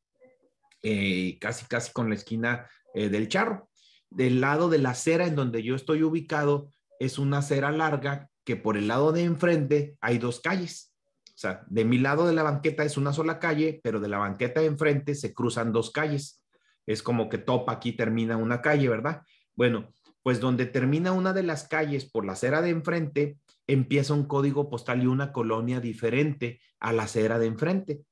eh, casi, casi con la esquina eh, del Charro. Del lado de la acera en donde yo estoy ubicado es una acera larga que por el lado de enfrente hay dos calles. O sea, de mi lado de la banqueta es una sola calle, pero de la banqueta de enfrente se cruzan dos calles. Es como que topa aquí termina una calle, ¿verdad? Bueno, pues donde termina una de las calles por la acera de enfrente, empieza un código postal y una colonia diferente a la acera de enfrente.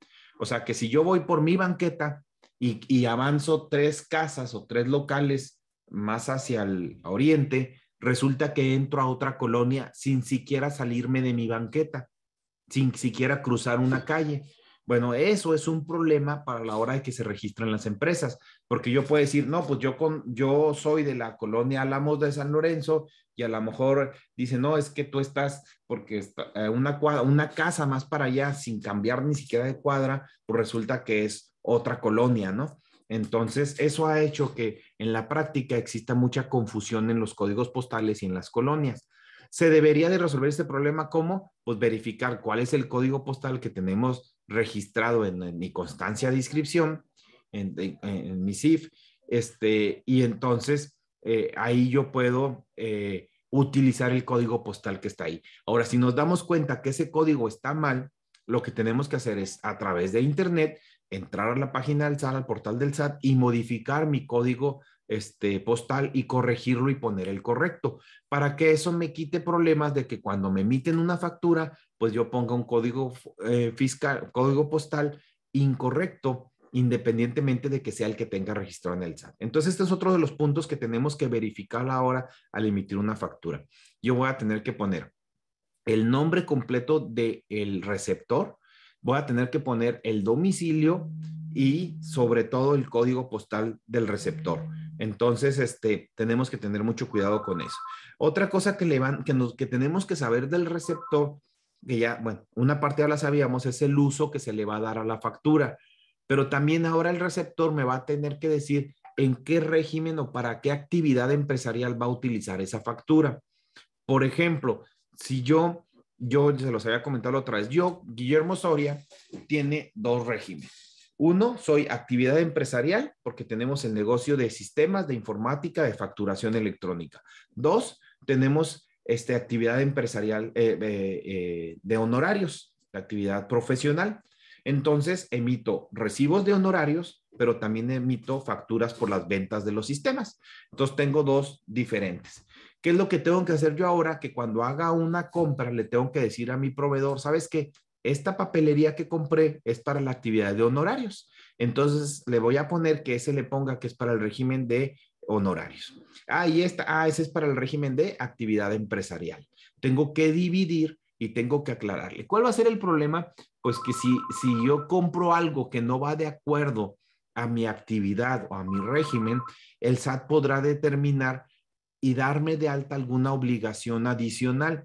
O sea que si yo voy por mi banqueta y, y avanzo tres casas o tres locales más hacia el oriente, resulta que entro a otra colonia sin siquiera salirme de mi banqueta sin siquiera cruzar una calle. Bueno, eso es un problema para la hora de que se registran las empresas, porque yo puedo decir, no, pues yo, yo soy de la colonia Alamos de San Lorenzo y a lo mejor dice, no, es que tú estás, porque eh, una, una casa más para allá, sin cambiar ni siquiera de cuadra, pues resulta que es otra colonia, ¿no? Entonces, eso ha hecho que en la práctica exista mucha confusión en los códigos postales y en las colonias se debería de resolver este problema como pues verificar cuál es el código postal que tenemos registrado en, mi constancia de inscripción, en, mi CIF, este, y entonces eh, ahí yo puedo eh, utilizar el código postal que está ahí. Ahora, si nos damos cuenta que ese código está mal, lo que tenemos que hacer es a través de Internet entrar a la página del SAT, al portal del SAT y modificar mi código este, postal y corregirlo y poner el correcto, para que eso me quite problemas de que cuando me emiten una factura, pues yo ponga un código eh, fiscal, código postal incorrecto independientemente de que sea el que tenga registrado en el SAT. Entonces, este es otro de los puntos que tenemos que verificar ahora al emitir una factura. Yo voy a tener que poner el nombre completo del el receptor, voy a tener que poner el domicilio y sobre todo el código postal del receptor. Entonces, este, tenemos que tener mucho cuidado con eso. Otra cosa que, le van, que, nos, que tenemos que saber del receptor, que ya, bueno, una parte ya la sabíamos, es el uso que se le va a dar a la factura, pero también ahora el receptor me va a tener que decir en qué régimen o para qué actividad empresarial va a utilizar esa factura. Por ejemplo, si yo yo se los había comentado otra vez, yo, Guillermo Soria, tiene dos regímenes. Uno, soy actividad empresarial porque tenemos el negocio de sistemas de informática de facturación electrónica. Dos, tenemos este, actividad empresarial eh, eh, de honorarios, actividad profesional. Entonces, emito recibos de honorarios, pero también emito facturas por las ventas de los sistemas. Entonces, tengo dos diferentes. ¿Qué es lo que tengo que hacer yo ahora? Que cuando haga una compra le tengo que decir a mi proveedor, ¿sabes qué? Esta papelería que compré es para la actividad de honorarios. Entonces le voy a poner que ese le ponga que es para el régimen de honorarios. Ah, y esta, ah, ese es para el régimen de actividad empresarial. Tengo que dividir y tengo que aclararle. ¿Cuál va a ser el problema? Pues que si, si yo compro algo que no va de acuerdo a mi actividad o a mi régimen, el SAT podrá determinar y darme de alta alguna obligación adicional.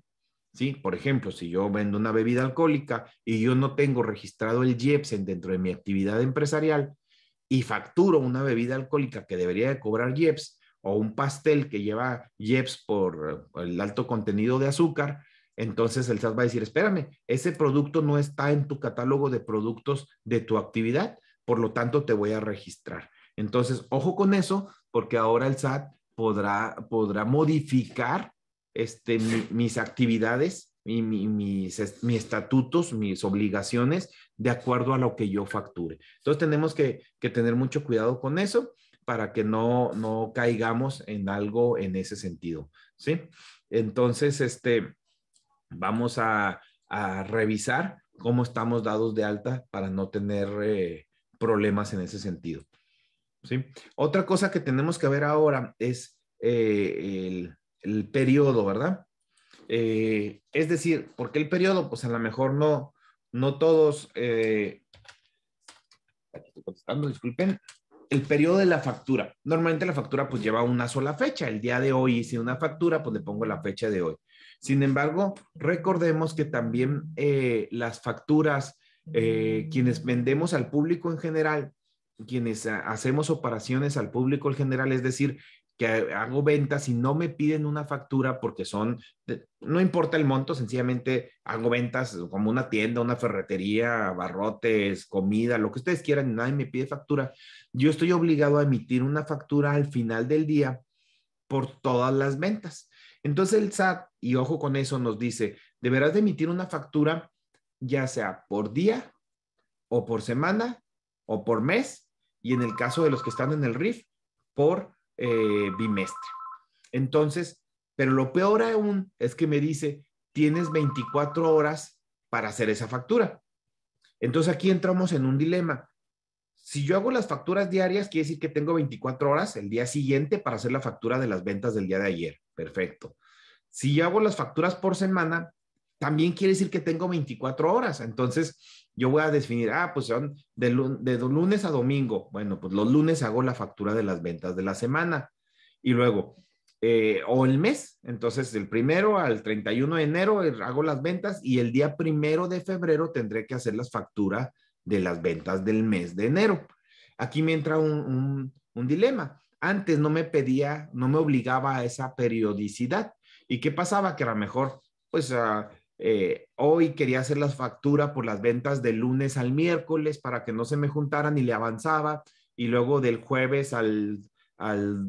¿Sí? Por ejemplo, si yo vendo una bebida alcohólica y yo no tengo registrado el Jepsen dentro de mi actividad empresarial y facturo una bebida alcohólica que debería de cobrar Jeps o un pastel que lleva Jeps por el alto contenido de azúcar, entonces el SAT va a decir, espérame, ese producto no está en tu catálogo de productos de tu actividad, por lo tanto te voy a registrar. Entonces, ojo con eso, porque ahora el SAT podrá, podrá modificar este, mis actividades y mis, estatutos, mis obligaciones de acuerdo a lo que yo facture. Entonces tenemos que, que tener mucho cuidado con eso para que no, no caigamos en algo en ese sentido, ¿sí? Entonces, este, vamos a, a revisar cómo estamos dados de alta para no tener eh, problemas en ese sentido, otra cosa que tenemos que ver ahora es eh, el, periodo, ¿verdad? Eh, es decir, ¿por qué el periodo? Pues a lo mejor no, no todos, eh, disculpen, el periodo de la factura. Normalmente la factura pues lleva una sola fecha, el día de hoy hice una factura, pues le pongo la fecha de hoy. Sin embargo, recordemos que también eh, las facturas, quienes vendemos al público en general, quienes ah, hacemos operaciones al público en general, es decir, que hago ventas y no me piden una factura porque son, no importa el monto, sencillamente hago ventas como una tienda, una ferretería, barrotes, comida, lo que ustedes quieran, nadie me pide factura. Yo estoy obligado a emitir una factura al final del día por todas las ventas. Entonces el SAT, y ojo con eso, nos dice, deberás de emitir una factura ya sea por día o por semana o por mes y en el caso de los que están en el RIF, por eh, bimestre. Entonces, pero lo peor aún es que me dice, tienes 24 horas para hacer esa factura. Entonces aquí entramos en un dilema. Si yo hago las facturas diarias, quiere decir que tengo 24 horas el día siguiente para hacer la factura de las ventas del día de ayer. Perfecto. Si yo hago las facturas por semana, también quiere decir que tengo 24 horas. Entonces, yo voy a definir, ah, pues de, lunes a domingo. Bueno, pues los lunes hago la factura de las ventas de la semana. Y luego, eh, o el mes. Entonces, el primero al 31 de enero eh, hago las ventas y el día primero de febrero tendré que hacer las facturas de las ventas del mes de enero. Aquí me entra un, dilema. Antes no me pedía, no me obligaba a esa periodicidad. ¿Y qué pasaba? Que a lo mejor, pues, ah, eh, hoy quería hacer las facturas por las ventas del lunes al miércoles para que no se me juntaran y le avanzaba y luego del jueves al,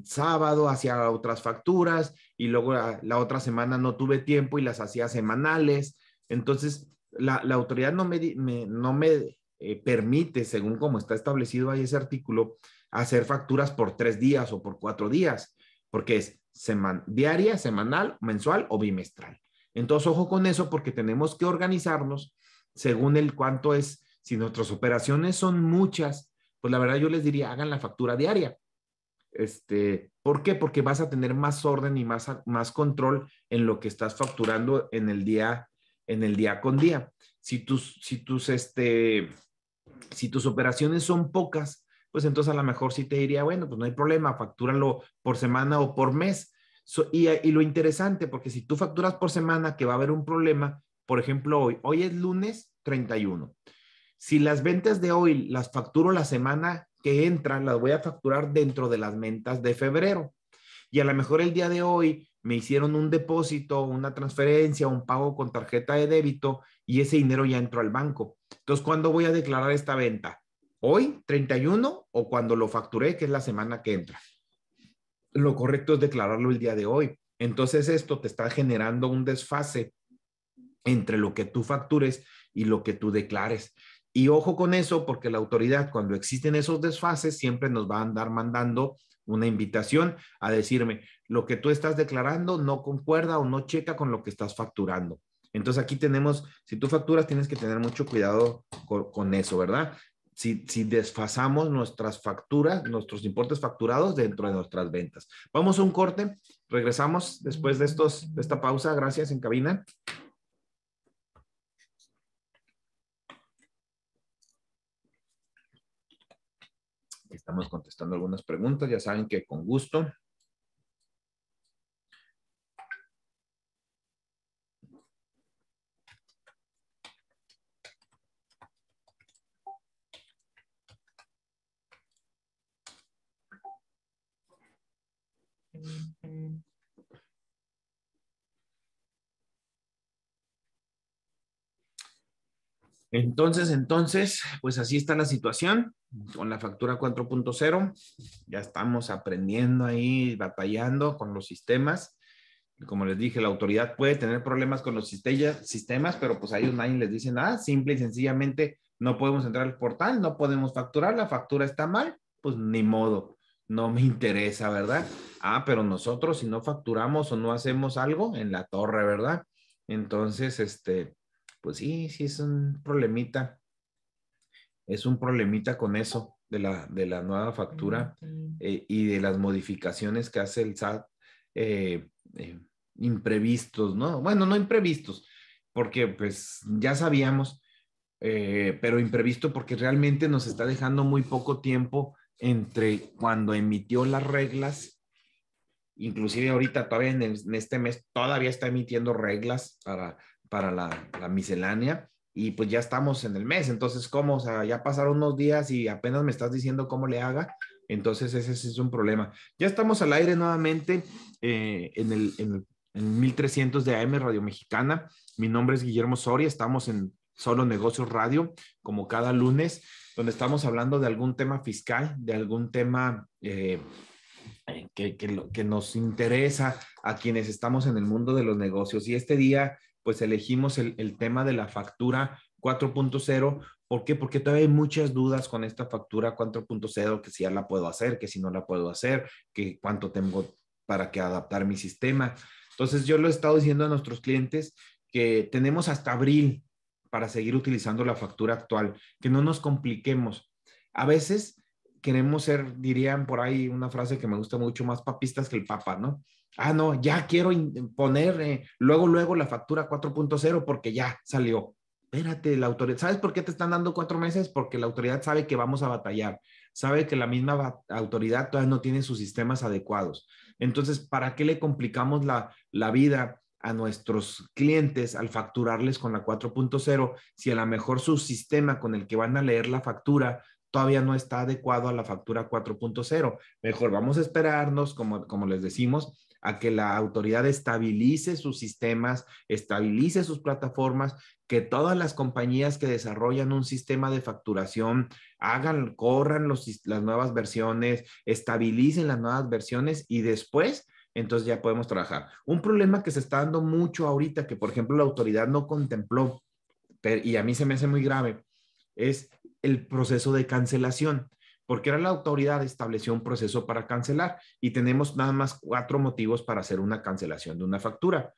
sábado hacía otras facturas y luego la, otra semana no tuve tiempo y las hacía semanales. Entonces, la, autoridad no me, no me eh, permite, según como está establecido ahí ese artículo, hacer facturas por tres días o por cuatro días, porque es seman diaria, semanal, mensual o bimestral. Entonces, ojo con eso porque tenemos que organizarnos según el cuánto es. Si nuestras operaciones son muchas, pues la verdad yo les diría, hagan la factura diaria. Este, ¿Por qué? Porque vas a tener más orden y más, más control en lo que estás facturando en el día, en el día con día. Si tus, si este, si tus operaciones son pocas, pues entonces a lo mejor sí te diría, bueno, pues no hay problema, factúralo por semana o por mes, y, lo interesante, porque si tú facturas por semana, que va a haber un problema, por ejemplo, hoy, hoy es lunes 31. Si las ventas de hoy las facturo la semana que entra, las voy a facturar dentro de las ventas de febrero. Y a lo mejor el día de hoy me hicieron un depósito, una transferencia, un pago con tarjeta de débito y ese dinero ya entró al banco. Entonces, ¿cuándo voy a declarar esta venta? ¿Hoy, 31 o cuando lo facturé, que es la semana que entra? lo correcto es declararlo el día de hoy. Entonces esto te está generando un desfase entre lo que tú factures y lo que tú declares. Y ojo con eso, porque la autoridad, cuando existen esos desfases, siempre nos va a andar mandando una invitación a decirme, lo que tú estás declarando no concuerda o no checa con lo que estás facturando. Entonces aquí tenemos, si tú facturas, tienes que tener mucho cuidado con, eso, ¿verdad? si, desfasamos nuestras facturas, nuestros importes facturados dentro de nuestras ventas. Vamos a un corte, regresamos después de, estos, de esta pausa. Gracias en cabina. Estamos contestando algunas preguntas, ya saben que con gusto Entonces, entonces, pues así está la situación con la factura 4.0. Ya estamos aprendiendo ahí, batallando con los sistemas. Como les dije, la autoridad puede tener problemas con los sistemas, pero pues ahí ellos nadie les dice nada. Simple y sencillamente no podemos entrar al portal, no podemos facturar, la factura está mal, pues ni modo, no me interesa, ¿verdad? Ah, pero nosotros si no facturamos o no hacemos algo en la torre, ¿verdad? Entonces, este, pues sí, sí es un problemita. Es un problemita con eso de la, de la nueva factura eh, y de las modificaciones que hace el SAT eh, eh, imprevistos, ¿no? Bueno, no imprevistos, porque pues ya sabíamos, pero imprevisto porque realmente nos está dejando muy poco tiempo entre cuando emitió las reglas inclusive ahorita todavía en, este mes todavía está emitiendo reglas para, para la, miscelánea y pues ya estamos en el mes, entonces cómo, o sea, ya pasaron unos días y apenas me estás diciendo cómo le haga, entonces ese, es un problema. Ya estamos al aire nuevamente eh, en, el, 1300 de AM Radio Mexicana. Mi nombre es Guillermo Soria, estamos en Solo Negocios Radio, como cada lunes, donde estamos hablando de algún tema fiscal, de algún tema... Eh, eh, que, que nos interesa a quienes estamos en el mundo de los negocios. Y este día, pues elegimos el, el tema de la factura 4.0. ¿Por qué? Porque todavía hay muchas dudas con esta factura 4.0, que si ya la puedo hacer, que si no la puedo hacer, que cuánto tengo para que adaptar mi sistema. Entonces, yo lo he estado diciendo a nuestros clientes que tenemos hasta abril para seguir utilizando la factura actual, que no nos compliquemos. A veces queremos ser, dirían por ahí una frase que me gusta mucho, más papistas que el Papa, ¿no? Ah, no, ya quiero poner eh, luego, luego la factura 4.0 porque ya salió. Espérate, la autoridad, ¿sabes por qué te están dando cuatro meses? Porque la autoridad sabe que vamos a batallar, sabe que la misma autoridad todavía no tiene sus sistemas adecuados. Entonces, ¿para qué le complicamos la, la vida a nuestros clientes al facturarles con la 4.0 si a lo mejor su sistema con el que van a leer la factura todavía no está adecuado a la factura 4.0. Mejor vamos a esperarnos, como, como les decimos, a que la autoridad estabilice sus sistemas, estabilice sus plataformas, que todas las compañías que desarrollan un sistema de facturación hagan, corran las nuevas versiones, estabilicen las nuevas versiones y después entonces ya podemos trabajar. Un problema que se está dando mucho ahorita, que por ejemplo la autoridad no contempló, y a mí se me hace muy grave, es el proceso de cancelación, porque era la autoridad estableció un proceso para cancelar y tenemos nada más cuatro motivos para hacer una cancelación de una factura.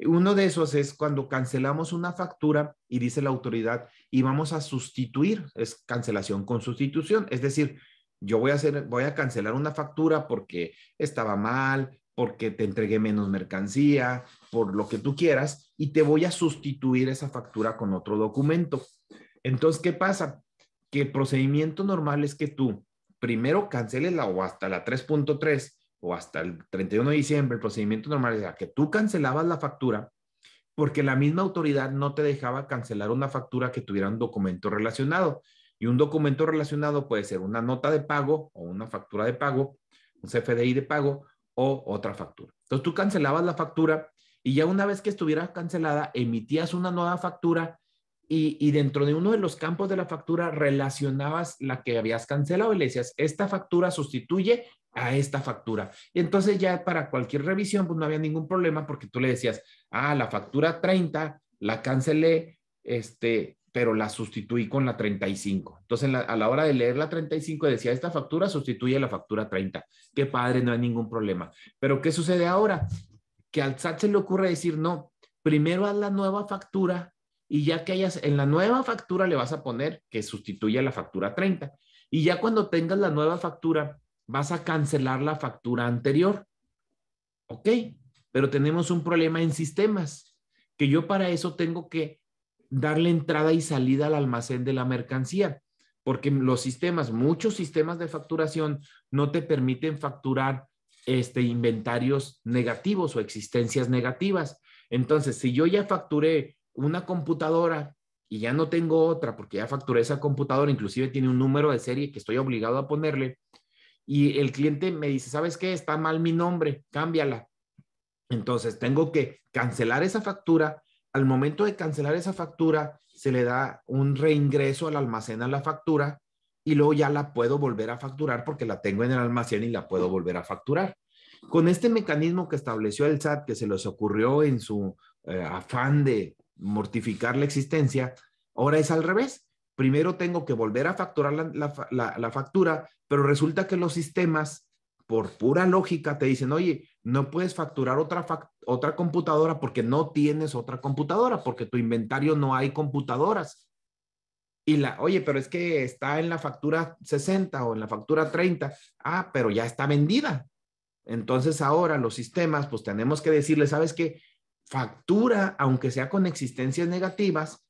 Uno de esos es cuando cancelamos una factura y dice la autoridad y vamos a sustituir, es cancelación con sustitución, es decir, yo voy a hacer voy a cancelar una factura porque estaba mal, porque te entregué menos mercancía, por lo que tú quieras y te voy a sustituir esa factura con otro documento. Entonces, ¿qué pasa? el procedimiento normal es que tú primero canceles la o hasta la 3.3 o hasta el 31 de diciembre, el procedimiento normal es que tú cancelabas la factura porque la misma autoridad no te dejaba cancelar una factura que tuviera un documento relacionado. Y un documento relacionado puede ser una nota de pago o una factura de pago, un CFDI de pago o otra factura. Entonces tú cancelabas la factura y ya una vez que estuviera cancelada, emitías una nueva factura y, dentro de uno de los campos de la factura relacionabas la que habías cancelado y le decías, esta factura sustituye a esta factura. Y entonces ya para cualquier revisión, pues no había ningún problema porque tú le decías, ah, la factura 30 la cancelé, este, pero la sustituí con la 35. Entonces, a la hora de leer la 35, decía, esta factura sustituye a la factura 30. Qué padre, no hay ningún problema. Pero, ¿qué sucede ahora? Que al SAT se le ocurre decir, no, primero haz la nueva factura y ya que hayas en la nueva factura le vas a poner que sustituya la factura 30. Y ya cuando tengas la nueva factura, vas a cancelar la factura anterior. ¿Ok? Pero tenemos un problema en sistemas, que yo para eso tengo que darle entrada y salida al almacén de la mercancía, porque los sistemas, muchos sistemas de facturación no te permiten facturar este, inventarios negativos o existencias negativas. Entonces, si yo ya facturé una computadora y ya no tengo otra porque ya facturé esa computadora, inclusive tiene un número de serie que estoy obligado a ponerle, y el cliente me dice, ¿sabes qué? Está mal mi nombre, cámbiala. Entonces tengo que cancelar esa factura. Al momento de cancelar esa factura, se le da un reingreso al almacén a la factura y luego ya la puedo volver a facturar porque la tengo en el almacén y la puedo volver a facturar. Con este mecanismo que estableció el SAT, que se les ocurrió en su eh, afán de mortificar la existencia, ahora es al revés. Primero tengo que volver a facturar la, factura, pero resulta que los sistemas, por pura lógica, te dicen, oye, no puedes facturar otra, otra computadora porque no tienes otra computadora, porque tu inventario no hay computadoras. Y la, oye, pero es que está en la factura 60 o en la factura 30. Ah, pero ya está vendida. Entonces ahora los sistemas, pues tenemos que decirle, ¿sabes qué? factura, aunque sea con existencias negativas,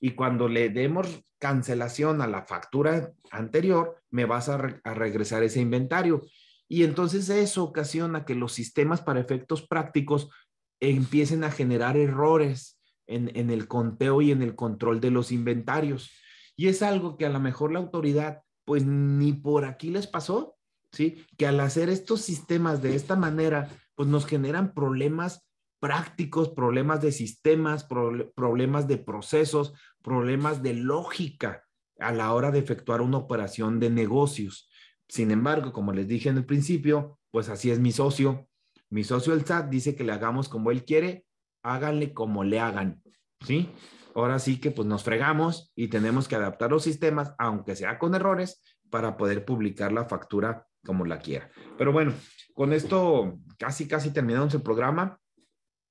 y cuando le demos cancelación a la factura anterior, me vas a, regresar ese inventario. Y entonces eso ocasiona que los sistemas para efectos prácticos empiecen a generar errores en, en, el conteo y en el control de los inventarios. Y es algo que a lo mejor la autoridad, pues ni por aquí les pasó, ¿sí? Que al hacer estos sistemas de esta manera, pues nos generan problemas prácticos, problemas de sistemas, problemas de procesos, problemas de lógica a la hora de efectuar una operación de negocios. Sin embargo, como les dije en el principio, pues así es mi socio. Mi socio el SAT dice que le hagamos como él quiere, háganle como le hagan, ¿sí? Ahora sí que pues nos fregamos y tenemos que adaptar los sistemas, aunque sea con errores, para poder publicar la factura como la quiera. Pero bueno, con esto casi, casi terminamos el programa.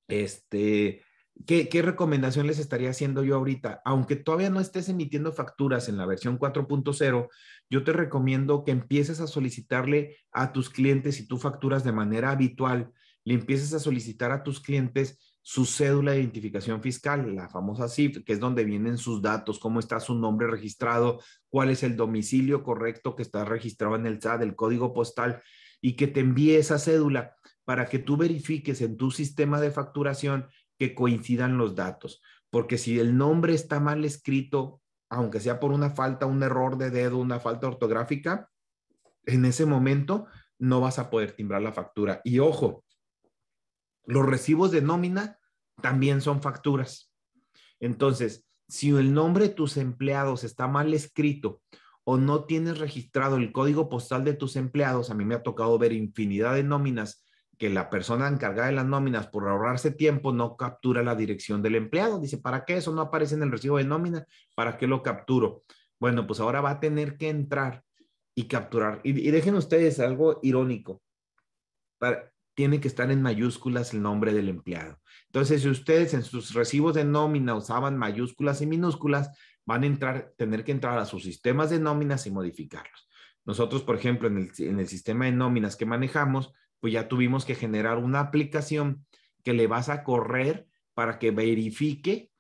Este, ¿Qué, recomendación les estaría haciendo yo ahorita? Aunque todavía no estés emitiendo facturas en la versión 4.0, yo te recomiendo que empieces a solicitarle a tus clientes, si tú facturas de manera habitual, le empieces a solicitar a tus clientes su cédula de identificación fiscal, la famosa CIF, que es donde vienen sus datos, cómo está su nombre registrado, cuál es el domicilio correcto que está registrado en el SAT, el código postal, y que te envíe esa cédula para que tú verifiques en tu sistema de facturación que coincidan los datos. Porque si el nombre está mal escrito, aunque sea por una falta, un error de dedo, una falta ortográfica, en ese momento no vas a poder timbrar la factura. Y ojo, los recibos de nómina también son facturas. Entonces, si el nombre de tus empleados está mal escrito o no tienes registrado el código postal de tus empleados, a mí me ha tocado ver infinidad de nóminas que la persona encargada de las nóminas por ahorrarse tiempo no captura la dirección del empleado. Dice, ¿para qué eso no aparece en el recibo de nómina? ¿Para qué lo capturo? Bueno, pues ahora va a tener que entrar y capturar. Y, dejen ustedes algo irónico. tiene que estar en mayúsculas el nombre del empleado. Entonces, si ustedes en sus recibos de nómina usaban mayúsculas y minúsculas, van a entrar, tener que entrar a sus sistemas de nóminas y modificarlos. Nosotros, por ejemplo, en el sistema de nóminas que manejamos, pues ya tuvimos que generar una aplicación que le vas a correr para que verifique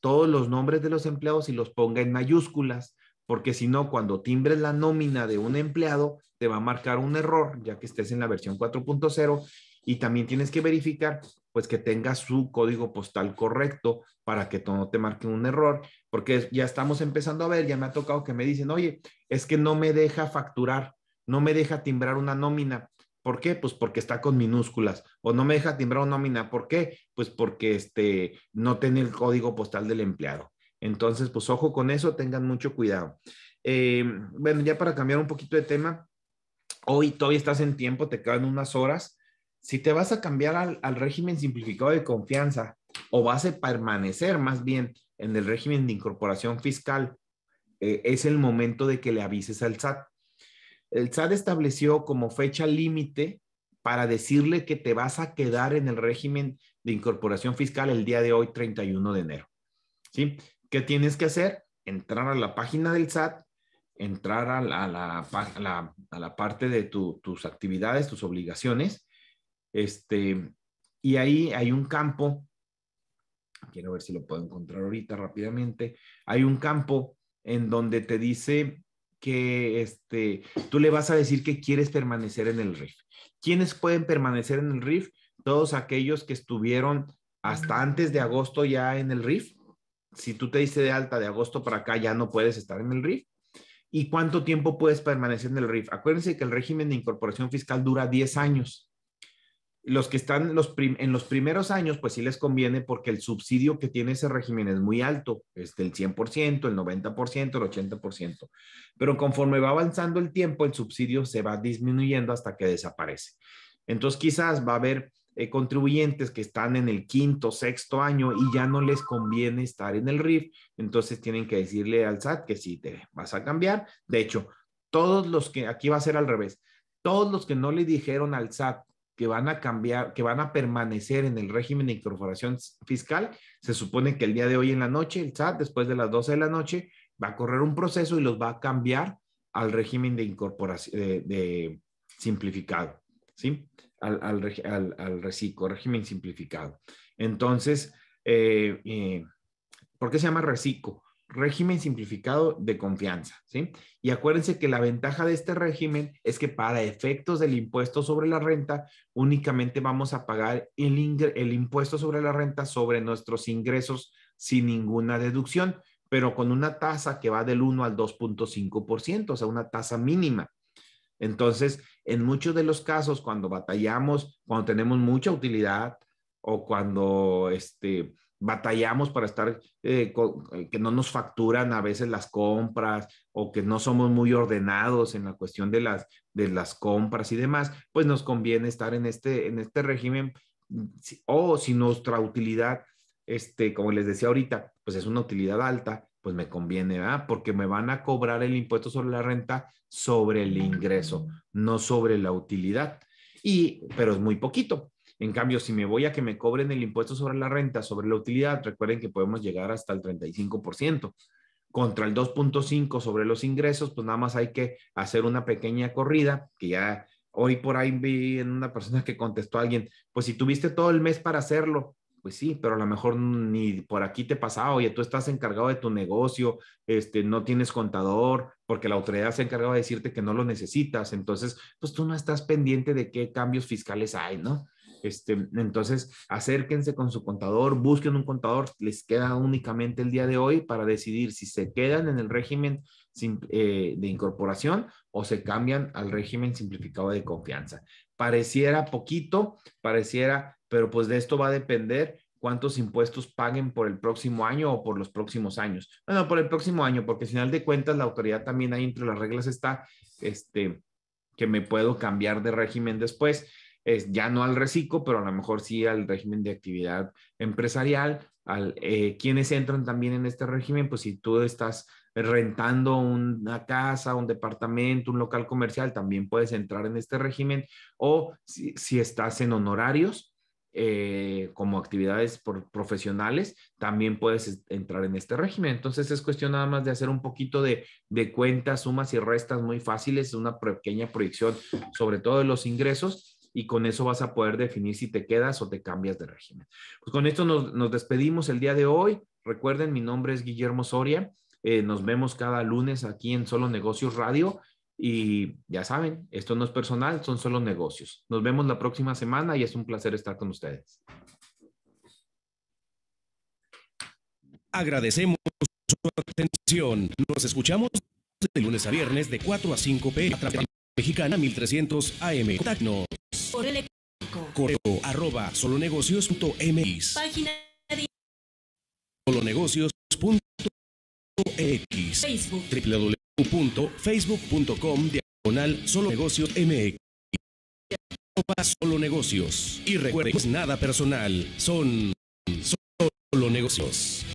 todos los nombres de los empleados y los ponga en mayúsculas, porque si no, cuando timbres la nómina de un empleado, te va a marcar un error, ya que estés en la versión 4.0, y también tienes que verificar, pues, que tenga su código postal correcto para que no te marque un error, porque ya estamos empezando a ver, ya me ha tocado que me dicen, oye, es que no me deja facturar, no me deja timbrar una nómina. ¿Por qué? Pues porque está con minúsculas. O no me deja timbrar una nómina. ¿Por qué? Pues porque este, no tiene el código postal del empleado. Entonces, pues ojo con eso, tengan mucho cuidado. Eh, bueno, ya para cambiar un poquito de tema, hoy todavía estás en tiempo, te quedan unas horas. Si te vas a cambiar al, régimen simplificado de confianza o vas a permanecer más bien en el régimen de incorporación fiscal, eh, es el momento de que le avises al SAT. El SAT estableció como fecha límite para decirle que te vas a quedar en el régimen de incorporación fiscal el día de hoy, 31 de enero. ¿Sí? ¿Qué tienes que hacer? Entrar a la página del SAT, entrar a la, parte de tus actividades, tus obligaciones, este, y ahí hay un campo, quiero ver si lo puedo encontrar ahorita rápidamente, hay un campo en donde te dice que este, tú le vas a decir que quieres permanecer en el RIF. ¿Quiénes pueden permanecer en el RIF? Todos aquellos que estuvieron hasta antes de agosto ya en el RIF. Si tú te diste de alta de agosto para acá, ya no puedes estar en el RIF. ¿Y cuánto tiempo puedes permanecer en el RIF? Acuérdense que el régimen de incorporación fiscal dura 10 años. Los que están en los primeros años, pues sí les conviene porque el subsidio que tiene ese régimen es muy alto, es del 100%, el 90%, el 80%. Pero conforme va avanzando el tiempo, el subsidio se va disminuyendo hasta que desaparece. Entonces quizás va a haber eh, contribuyentes que están en el quinto, sexto año y ya no les conviene estar en el RIF, entonces tienen que decirle al SAT que sí, te vas a cambiar. De hecho, todos los que, aquí va a ser al revés, todos los que no le dijeron al SAT que van a cambiar, que van a permanecer en el régimen de incorporación fiscal. Se supone que el día de hoy en la noche, el SAT, después de las 12 de la noche, va a correr un proceso y los va a cambiar al régimen de incorporación, de, simplificado, ¿sí? Al, al, reciclo, régimen simplificado. Entonces, eh, eh, ¿por qué se llama reciclo? régimen simplificado de confianza, ¿sí? Y acuérdense que la ventaja de este régimen es que para efectos del impuesto sobre la renta, únicamente vamos a pagar el, el impuesto sobre la renta sobre nuestros ingresos sin ninguna deducción, pero con una tasa que va del 1 al 2.5%, o sea, una tasa mínima. Entonces, en muchos de los casos, cuando batallamos, cuando tenemos mucha utilidad o cuando este, batallamos para estar, eh, eh, que no nos facturan a veces las compras o que no somos muy ordenados en la cuestión de las, de las compras y demás, pues nos conviene estar en este, en este régimen o si nuestra utilidad, este, como les decía ahorita, pues es una utilidad alta, pues me conviene, ¿verdad? Porque me van a cobrar el impuesto sobre la renta sobre el ingreso, no sobre la utilidad. Y, pero es muy poquito. En cambio, si me voy a que me cobren el impuesto sobre la renta, sobre la utilidad, recuerden que podemos llegar hasta el 35%. Contra el 2.5 sobre los ingresos, pues nada más hay que hacer una pequeña corrida, que ya hoy por ahí vi en una persona que contestó a alguien, pues si tuviste todo el mes para hacerlo, pues sí, pero a lo mejor ni por aquí te pasaba, oye, tú estás encargado de tu negocio, este, no tienes contador, porque la autoridad se ha encargado de decirte que no lo necesitas, entonces, pues tú no estás pendiente de qué cambios fiscales hay, ¿no? Este, entonces, acérquense con su contador, busquen un contador, les queda únicamente el día de hoy para decidir si se quedan en el régimen eh, de incorporación o se cambian al régimen simplificado de confianza. Pareciera poquito, pareciera, pero pues de esto va a depender cuántos impuestos paguen por el próximo año o por los próximos años. Bueno, por el próximo año, porque al final de cuentas la autoridad también ahí entre las reglas está, este, que me puedo cambiar de régimen después es ya no al reciclo, pero a lo mejor sí al régimen de actividad empresarial, al, eh, quienes entran también en este régimen, pues si tú estás rentando una casa, un departamento, un local comercial, también puedes entrar en este régimen, o si, estás en honorarios, eh, como actividades profesionales, también puedes entrar en este régimen. Entonces es cuestión nada más de hacer un poquito de, de cuentas, sumas y restas muy fáciles, una pequeña proyección sobre todo de los ingresos y con eso vas a poder definir si te quedas o te cambias de régimen. Pues con esto nos, nos despedimos el día de hoy. Recuerden, mi nombre es Guillermo Soria. Eh, nos vemos cada lunes aquí en Solo Negocios Radio. Y ya saben, esto no es personal, son solo negocios. Nos vemos la próxima semana y es un placer estar con ustedes. Agradecemos su atención. Nos escuchamos de lunes a viernes de 4 a 5 p. Mexicana 1300 AM. Contacto. Por electrónico. Correo arroba solonegocios.mx. Página de e Facebook. www.facebook.com diagonal solonegocios Solo negocios. Y recuerden, nada personal. Son solo negocios.